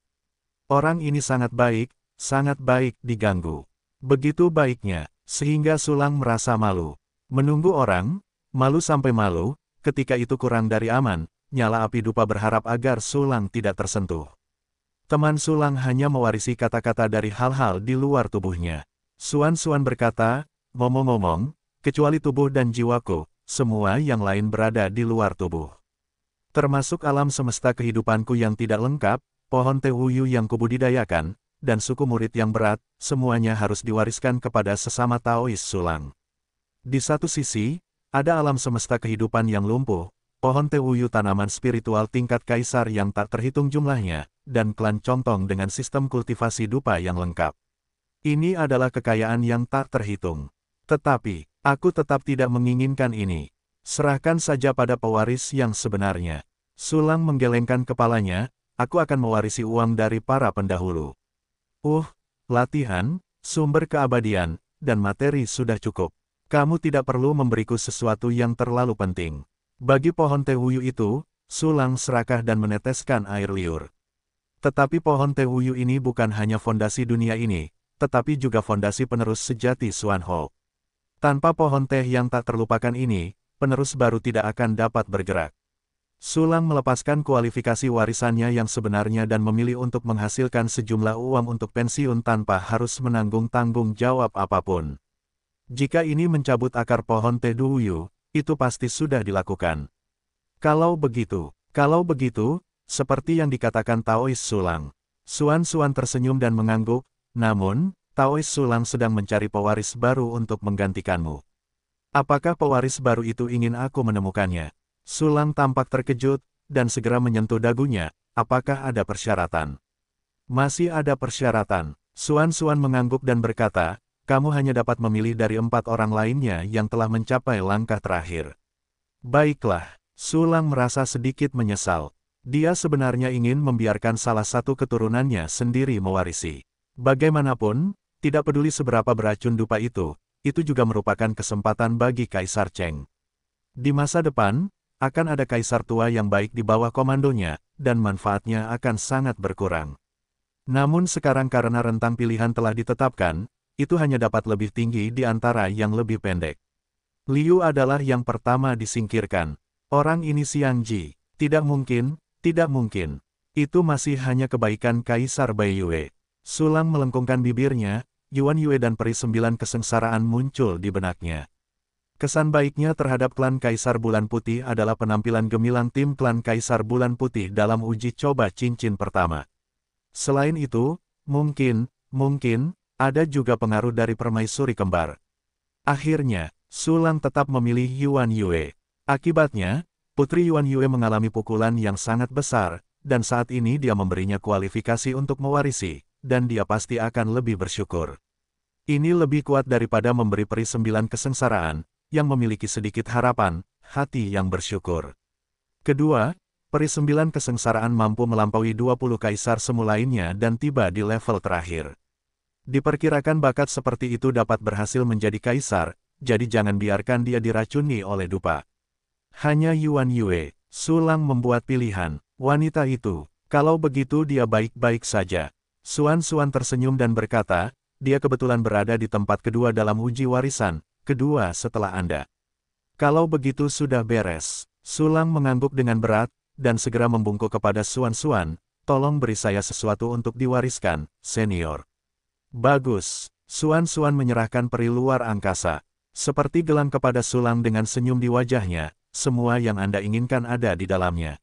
Orang ini sangat baik, sangat baik diganggu. Begitu baiknya sehingga Sulang merasa malu. Menunggu orang, malu sampai malu, ketika itu kurang dari aman, nyala api dupa berharap agar Sulang tidak tersentuh. Teman Sulang hanya mewarisi kata-kata dari hal-hal di luar tubuhnya. Suan-Suan berkata, ngomong-ngomong, kecuali tubuh dan jiwaku, semua yang lain berada di luar tubuh. Termasuk alam semesta kehidupanku yang tidak lengkap, pohon tehuyu yang kubudidayakan, dan suku murid yang berat, semuanya harus diwariskan kepada sesama Taois Sulang. Di satu sisi, ada alam semesta kehidupan yang lumpuh, pohon tewuyu tanaman spiritual tingkat kaisar yang tak terhitung jumlahnya, dan klan contong dengan sistem kultivasi dupa yang lengkap. Ini adalah kekayaan yang tak terhitung. Tetapi, aku tetap tidak menginginkan ini. Serahkan saja pada pewaris yang sebenarnya. Sulang menggelengkan kepalanya, aku akan mewarisi uang dari para pendahulu. Uh, latihan, sumber keabadian, dan materi sudah cukup. Kamu tidak perlu memberiku sesuatu yang terlalu penting. Bagi pohon teh wuyu itu, sulang serakah dan meneteskan air liur. Tetapi pohon teh wuyu ini bukan hanya fondasi dunia ini, tetapi juga fondasi penerus sejati Suan Ho. Tanpa pohon teh yang tak terlupakan ini, penerus baru tidak akan dapat bergerak. Sulang melepaskan kualifikasi warisannya yang sebenarnya dan memilih untuk menghasilkan sejumlah uang untuk pensiun tanpa harus menanggung tanggung jawab apapun. Jika ini mencabut akar pohon Teduyu, itu pasti sudah dilakukan. Kalau begitu, kalau begitu, seperti yang dikatakan Taois Sulang, Suan-Suan tersenyum dan mengangguk, namun, Taois Sulang sedang mencari pewaris baru untuk menggantikanmu. Apakah pewaris baru itu ingin aku menemukannya? Sulan tampak terkejut, dan segera menyentuh dagunya, apakah ada persyaratan? Masih ada persyaratan. Suan-Suan mengangguk dan berkata, kamu hanya dapat memilih dari empat orang lainnya yang telah mencapai langkah terakhir. Baiklah, Sulang merasa sedikit menyesal. Dia sebenarnya ingin membiarkan salah satu keturunannya sendiri mewarisi. Bagaimanapun, tidak peduli seberapa beracun dupa itu, itu juga merupakan kesempatan bagi Kaisar Cheng. Di masa depan, akan ada kaisar tua yang baik di bawah komandonya, dan manfaatnya akan sangat berkurang. Namun sekarang karena rentang pilihan telah ditetapkan, itu hanya dapat lebih tinggi di antara yang lebih pendek. Liu adalah yang pertama disingkirkan. Orang ini Xiang Ji. Tidak mungkin, tidak mungkin. Itu masih hanya kebaikan Kaisar Bai Yue. Sulang melengkungkan bibirnya, Yuan Yue dan peri sembilan kesengsaraan muncul di benaknya. Kesan baiknya terhadap klan Kaisar Bulan Putih adalah penampilan gemilang tim klan Kaisar Bulan Putih dalam uji coba cincin pertama. Selain itu, mungkin, mungkin, ada juga pengaruh dari permaisuri kembar. Akhirnya, Sulang tetap memilih Yuan Yue. Akibatnya, Putri Yuan Yue mengalami pukulan yang sangat besar, dan saat ini dia memberinya kualifikasi untuk mewarisi, dan dia pasti akan lebih bersyukur. Ini lebih kuat daripada memberi peri sembilan kesengsaraan, yang memiliki sedikit harapan, hati yang bersyukur. Kedua, peri sembilan kesengsaraan mampu melampaui 20 kaisar semula dan tiba di level terakhir. Diperkirakan bakat seperti itu dapat berhasil menjadi kaisar, jadi jangan biarkan dia diracuni oleh dupa. Hanya Yuan Yue, Sulang membuat pilihan, wanita itu, kalau begitu dia baik-baik saja. Suan Suan tersenyum dan berkata, dia kebetulan berada di tempat kedua dalam uji warisan, kedua setelah Anda. Kalau begitu sudah beres, Sulang mengangguk dengan berat, dan segera membungkuk kepada Suan Suan, tolong beri saya sesuatu untuk diwariskan, senior. Bagus, Suan Suan menyerahkan peri luar angkasa, seperti gelang kepada Sulang dengan senyum di wajahnya, semua yang Anda inginkan ada di dalamnya.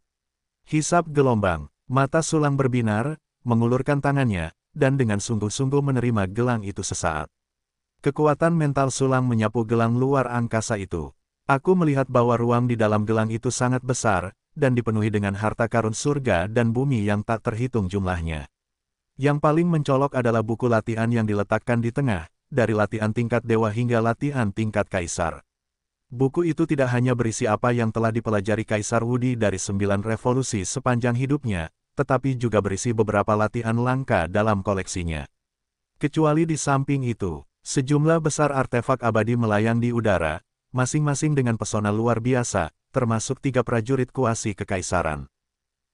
Hisap gelombang, mata Sulang berbinar, mengulurkan tangannya, dan dengan sungguh-sungguh menerima gelang itu sesaat. Kekuatan mental sulang menyapu gelang luar angkasa itu. Aku melihat bahwa ruang di dalam gelang itu sangat besar, dan dipenuhi dengan harta karun surga dan bumi yang tak terhitung jumlahnya. Yang paling mencolok adalah buku latihan yang diletakkan di tengah, dari latihan tingkat dewa hingga latihan tingkat kaisar. Buku itu tidak hanya berisi apa yang telah dipelajari Kaisar Wudi dari sembilan revolusi sepanjang hidupnya, tetapi juga berisi beberapa latihan langka dalam koleksinya. Kecuali di samping itu, Sejumlah besar artefak abadi melayang di udara, masing-masing dengan pesona luar biasa, termasuk tiga prajurit kuasi kekaisaran.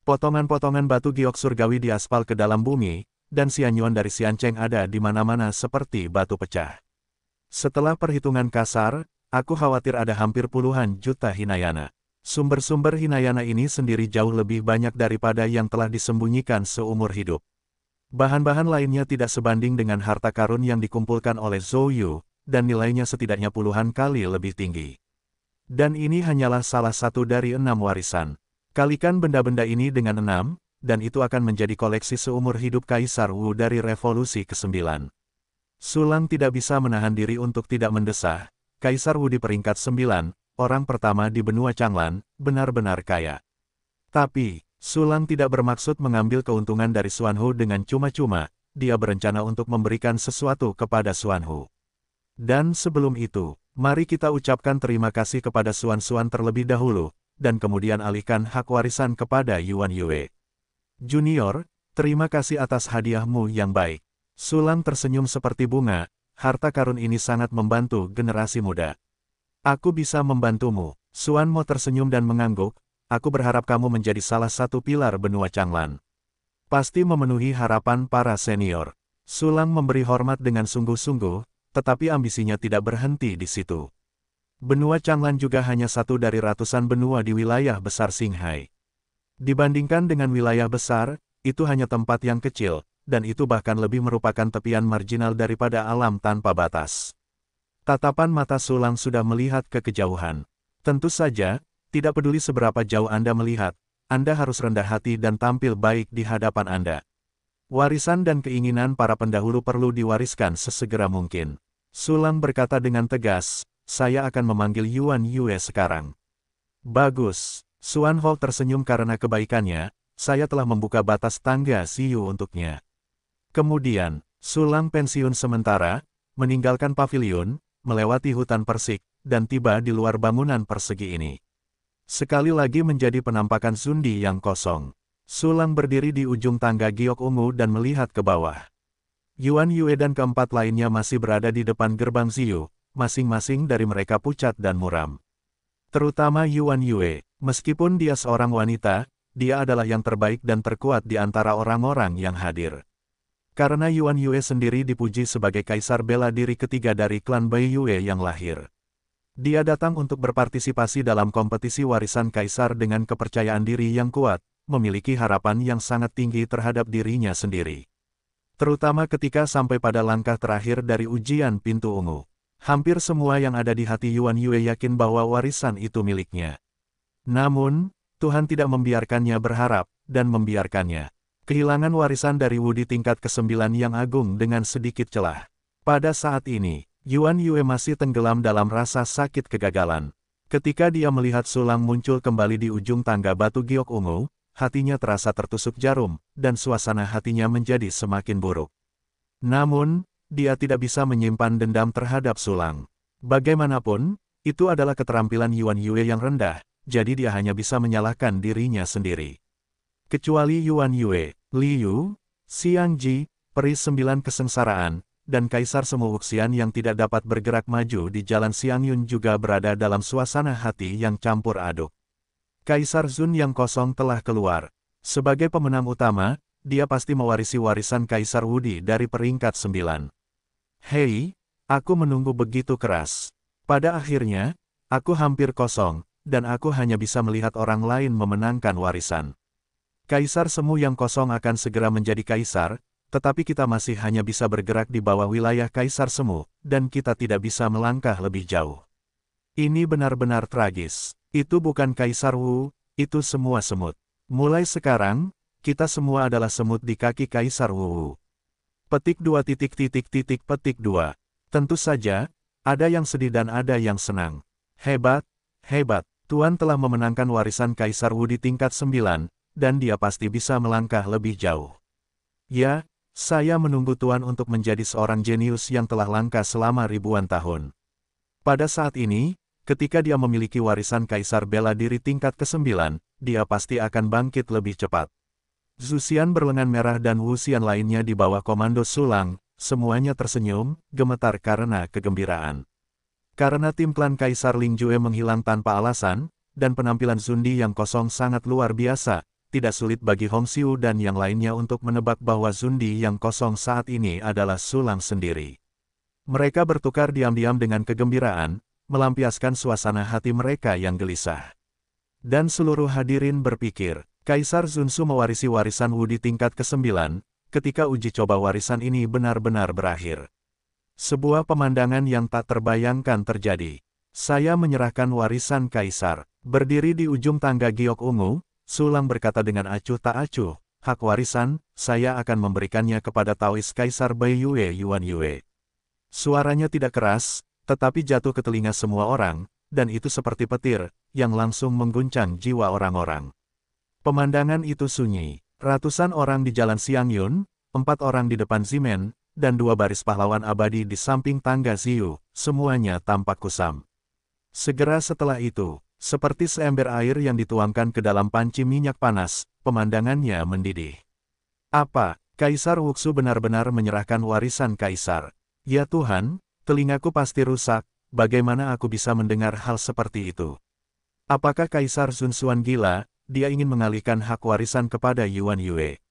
Potongan-potongan batu giok surgawi di aspal ke dalam bumi, dan sianyuan dari sianceng ada di mana-mana seperti batu pecah. Setelah perhitungan kasar, aku khawatir ada hampir puluhan juta Hinayana. Sumber-sumber Hinayana ini sendiri jauh lebih banyak daripada yang telah disembunyikan seumur hidup. Bahan-bahan lainnya tidak sebanding dengan harta karun yang dikumpulkan oleh Zhou Yu, dan nilainya setidaknya puluhan kali lebih tinggi. Dan ini hanyalah salah satu dari enam warisan. Kalikan benda-benda ini dengan enam, dan itu akan menjadi koleksi seumur hidup Kaisar Wu dari revolusi ke-9. Sulang tidak bisa menahan diri untuk tidak mendesah, Kaisar Wu di peringkat 9, orang pertama di benua Changlan, benar-benar kaya. Tapi, Sulang tidak bermaksud mengambil keuntungan dari Hu dengan cuma-cuma, dia berencana untuk memberikan sesuatu kepada Hu. Dan sebelum itu, mari kita ucapkan terima kasih kepada Suan-Suan terlebih dahulu, dan kemudian alihkan hak warisan kepada Yuan Yue. Junior, terima kasih atas hadiahmu yang baik. Sulang tersenyum seperti bunga, harta karun ini sangat membantu generasi muda. Aku bisa membantumu. Suan Mo tersenyum dan mengangguk, aku berharap kamu menjadi salah satu pilar benua Changlan. Pasti memenuhi harapan para senior. Sulang memberi hormat dengan sungguh-sungguh, tetapi ambisinya tidak berhenti di situ. Benua Changlan juga hanya satu dari ratusan benua di wilayah besar Singhai. Dibandingkan dengan wilayah besar, itu hanya tempat yang kecil, dan itu bahkan lebih merupakan tepian marginal daripada alam tanpa batas. Tatapan mata Sulang sudah melihat ke kejauhan. Tentu saja, tidak peduli seberapa jauh Anda melihat, Anda harus rendah hati dan tampil baik di hadapan Anda. Warisan dan keinginan para pendahulu perlu diwariskan sesegera mungkin. Sulang berkata dengan tegas, saya akan memanggil Yuan Yue sekarang. Bagus, Suan Ho tersenyum karena kebaikannya, saya telah membuka batas tangga Siu untuknya. Kemudian, Sulang pensiun sementara, meninggalkan pavilion, melewati hutan persik, dan tiba di luar bangunan persegi ini. Sekali lagi menjadi penampakan Sundi yang kosong. Sulang berdiri di ujung tangga giok ungu dan melihat ke bawah. Yuan Yue dan keempat lainnya masih berada di depan gerbang Ziyu, masing-masing dari mereka pucat dan muram. Terutama Yuan Yue, meskipun dia seorang wanita, dia adalah yang terbaik dan terkuat di antara orang-orang yang hadir. Karena Yuan Yue sendiri dipuji sebagai kaisar bela diri ketiga dari klan Bai Yue yang lahir. Dia datang untuk berpartisipasi dalam kompetisi warisan kaisar dengan kepercayaan diri yang kuat, memiliki harapan yang sangat tinggi terhadap dirinya sendiri. Terutama ketika sampai pada langkah terakhir dari ujian pintu ungu. Hampir semua yang ada di hati Yuan Yue yakin bahwa warisan itu miliknya. Namun, Tuhan tidak membiarkannya berharap, dan membiarkannya. Kehilangan warisan dari Wudi tingkat ke-9 yang agung dengan sedikit celah. Pada saat ini, Yuan Yue masih tenggelam dalam rasa sakit kegagalan. Ketika dia melihat sulang muncul kembali di ujung tangga batu giok ungu, hatinya terasa tertusuk jarum, dan suasana hatinya menjadi semakin buruk. Namun, dia tidak bisa menyimpan dendam terhadap sulang. Bagaimanapun, itu adalah keterampilan Yuan Yue yang rendah, jadi dia hanya bisa menyalahkan dirinya sendiri. Kecuali Yuan Yue, Liu, Xiang Ji, peri sembilan kesengsaraan, dan Kaisar Semu Wuxian yang tidak dapat bergerak maju di Jalan Siang Yun juga berada dalam suasana hati yang campur aduk. Kaisar Zun yang kosong telah keluar. Sebagai pemenang utama, dia pasti mewarisi warisan Kaisar Wudi dari peringkat sembilan. Hei, aku menunggu begitu keras. Pada akhirnya, aku hampir kosong, dan aku hanya bisa melihat orang lain memenangkan warisan. Kaisar Semu yang kosong akan segera menjadi kaisar, tetapi kita masih hanya bisa bergerak di bawah wilayah Kaisar Semu, dan kita tidak bisa melangkah lebih jauh. Ini benar-benar tragis. Itu bukan Kaisar Wu, itu semua semut. Mulai sekarang, kita semua adalah semut di kaki Kaisar Wu. Petik dua titik titik titik petik dua. Tentu saja, ada yang sedih dan ada yang senang. Hebat, hebat, Tuan telah memenangkan warisan Kaisar Wu di tingkat sembilan, dan dia pasti bisa melangkah lebih jauh. Ya, saya menunggu Tuan untuk menjadi seorang jenius yang telah langka selama ribuan tahun. Pada saat ini, ketika dia memiliki warisan kaisar bela diri tingkat ke-9, dia pasti akan bangkit lebih cepat. Zusian berlengan merah dan Wusian lainnya di bawah komando Sulang, semuanya tersenyum, gemetar karena kegembiraan. Karena tim klan Kaisar Lingjue menghilang tanpa alasan, dan penampilan Zundi yang kosong sangat luar biasa, tidak sulit bagi Hong Xiu dan yang lainnya untuk menebak bahwa Zundi yang kosong saat ini adalah Sulang sendiri. Mereka bertukar diam-diam dengan kegembiraan, melampiaskan suasana hati mereka yang gelisah. Dan seluruh hadirin berpikir, Kaisar Zunsu mewarisi warisan Wu di tingkat ke-9, ketika uji coba warisan ini benar-benar berakhir. Sebuah pemandangan yang tak terbayangkan terjadi. Saya menyerahkan warisan Kaisar, berdiri di ujung tangga giok ungu, Sulang berkata dengan acuh tak acuh, hak warisan, saya akan memberikannya kepada Taois Kaisar Bai Yue Yuan Yue. Suaranya tidak keras, tetapi jatuh ke telinga semua orang, dan itu seperti petir, yang langsung mengguncang jiwa orang-orang. Pemandangan itu sunyi. Ratusan orang di jalan Siang Yun, empat orang di depan Zimen, dan dua baris pahlawan abadi di samping tangga Ziyu, semuanya tampak kusam. Segera setelah itu, seperti seember air yang dituangkan ke dalam panci minyak panas, pemandangannya mendidih. Apa, Kaisar Wuxu benar-benar menyerahkan warisan Kaisar? Ya Tuhan, telingaku pasti rusak, bagaimana aku bisa mendengar hal seperti itu? Apakah Kaisar Sun Xuan gila, dia ingin mengalihkan hak warisan kepada Yuan Yue?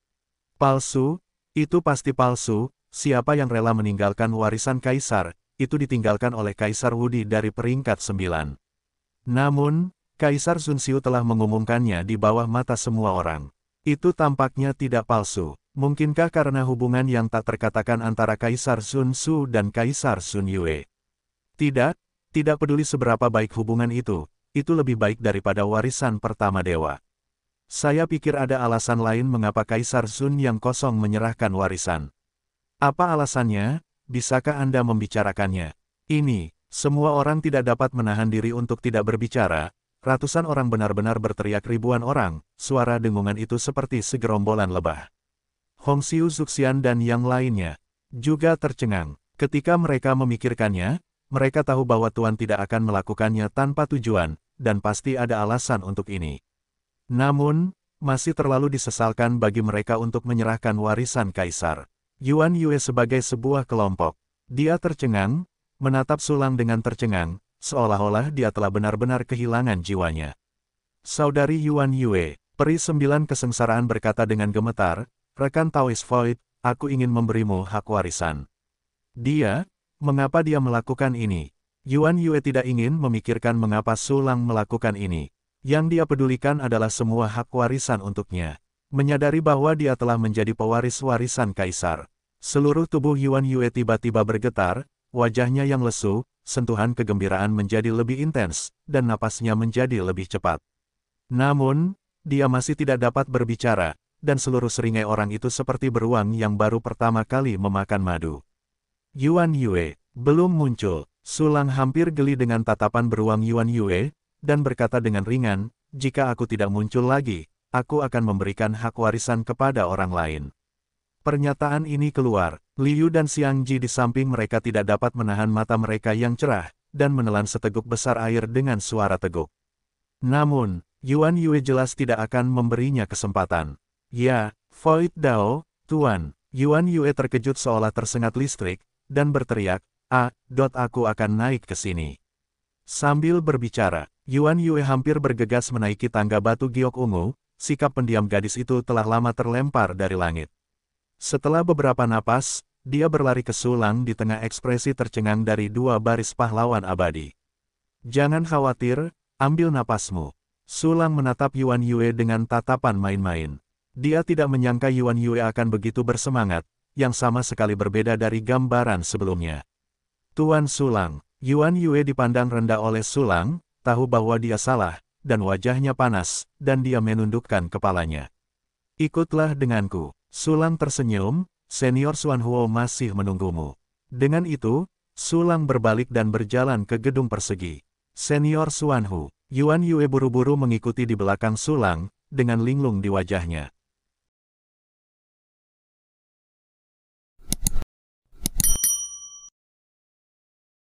Palsu, itu pasti palsu, siapa yang rela meninggalkan warisan Kaisar, itu ditinggalkan oleh Kaisar Wudi dari peringkat sembilan. Namun, Kaisar Sun Xiu telah mengumumkannya di bawah mata semua orang. Itu tampaknya tidak palsu. Mungkinkah karena hubungan yang tak terkatakan antara Kaisar Sun Su dan Kaisar Sun Yue? Tidak, tidak peduli seberapa baik hubungan itu, itu lebih baik daripada warisan pertama dewa. Saya pikir ada alasan lain mengapa Kaisar Sun yang kosong menyerahkan warisan. Apa alasannya? Bisakah Anda membicarakannya? Ini, semua orang tidak dapat menahan diri untuk tidak berbicara, ratusan orang benar-benar berteriak ribuan orang, suara dengungan itu seperti segerombolan lebah. Hong Xiu Zuxian dan yang lainnya juga tercengang. Ketika mereka memikirkannya, mereka tahu bahwa Tuan tidak akan melakukannya tanpa tujuan, dan pasti ada alasan untuk ini. Namun, masih terlalu disesalkan bagi mereka untuk menyerahkan warisan kaisar. Yuan Yue sebagai sebuah kelompok. Dia tercengang, menatap Sulang dengan tercengang, seolah-olah dia telah benar-benar kehilangan jiwanya. Saudari Yuan Yue, peri sembilan kesengsaraan berkata dengan gemetar, rekan Taois Void, aku ingin memberimu hak warisan. Dia, mengapa dia melakukan ini? Yuan Yue tidak ingin memikirkan mengapa Sulang melakukan ini. Yang dia pedulikan adalah semua hak warisan untuknya. Menyadari bahwa dia telah menjadi pewaris warisan kaisar. Seluruh tubuh Yuan Yue tiba-tiba bergetar, Wajahnya yang lesu, sentuhan kegembiraan menjadi lebih intens, dan napasnya menjadi lebih cepat. Namun, dia masih tidak dapat berbicara, dan seluruh seringai orang itu seperti beruang yang baru pertama kali memakan madu. Yuan Yue, belum muncul, Sulang hampir geli dengan tatapan beruang Yuan Yue, dan berkata dengan ringan, jika aku tidak muncul lagi, aku akan memberikan hak warisan kepada orang lain. Pernyataan ini keluar, Liu dan Xiang Ji di samping mereka tidak dapat menahan mata mereka yang cerah, dan menelan seteguk besar air dengan suara teguk. Namun, Yuan Yue jelas tidak akan memberinya kesempatan. Ya, Void Dao, Tuan, Yuan Yue terkejut seolah tersengat listrik, dan berteriak, A. dot aku akan naik ke sini. Sambil berbicara, Yuan Yue hampir bergegas menaiki tangga batu giok ungu, sikap pendiam gadis itu telah lama terlempar dari langit. Setelah beberapa napas, dia berlari ke sulang di tengah ekspresi tercengang dari dua baris pahlawan abadi. Jangan khawatir, ambil napasmu. Sulang menatap Yuan Yue dengan tatapan main-main. Dia tidak menyangka Yuan Yue akan begitu bersemangat, yang sama sekali berbeda dari gambaran sebelumnya. Tuan Sulang, Yuan Yue dipandang rendah oleh Sulang, tahu bahwa dia salah, dan wajahnya panas, dan dia menundukkan kepalanya. Ikutlah denganku. Sulang tersenyum, senior Suanhuo masih menunggumu. Dengan itu, Sulang berbalik dan berjalan ke gedung persegi. Senior Suanhu, Yuan Yue buru-buru mengikuti di belakang Sulang, dengan linglung di wajahnya.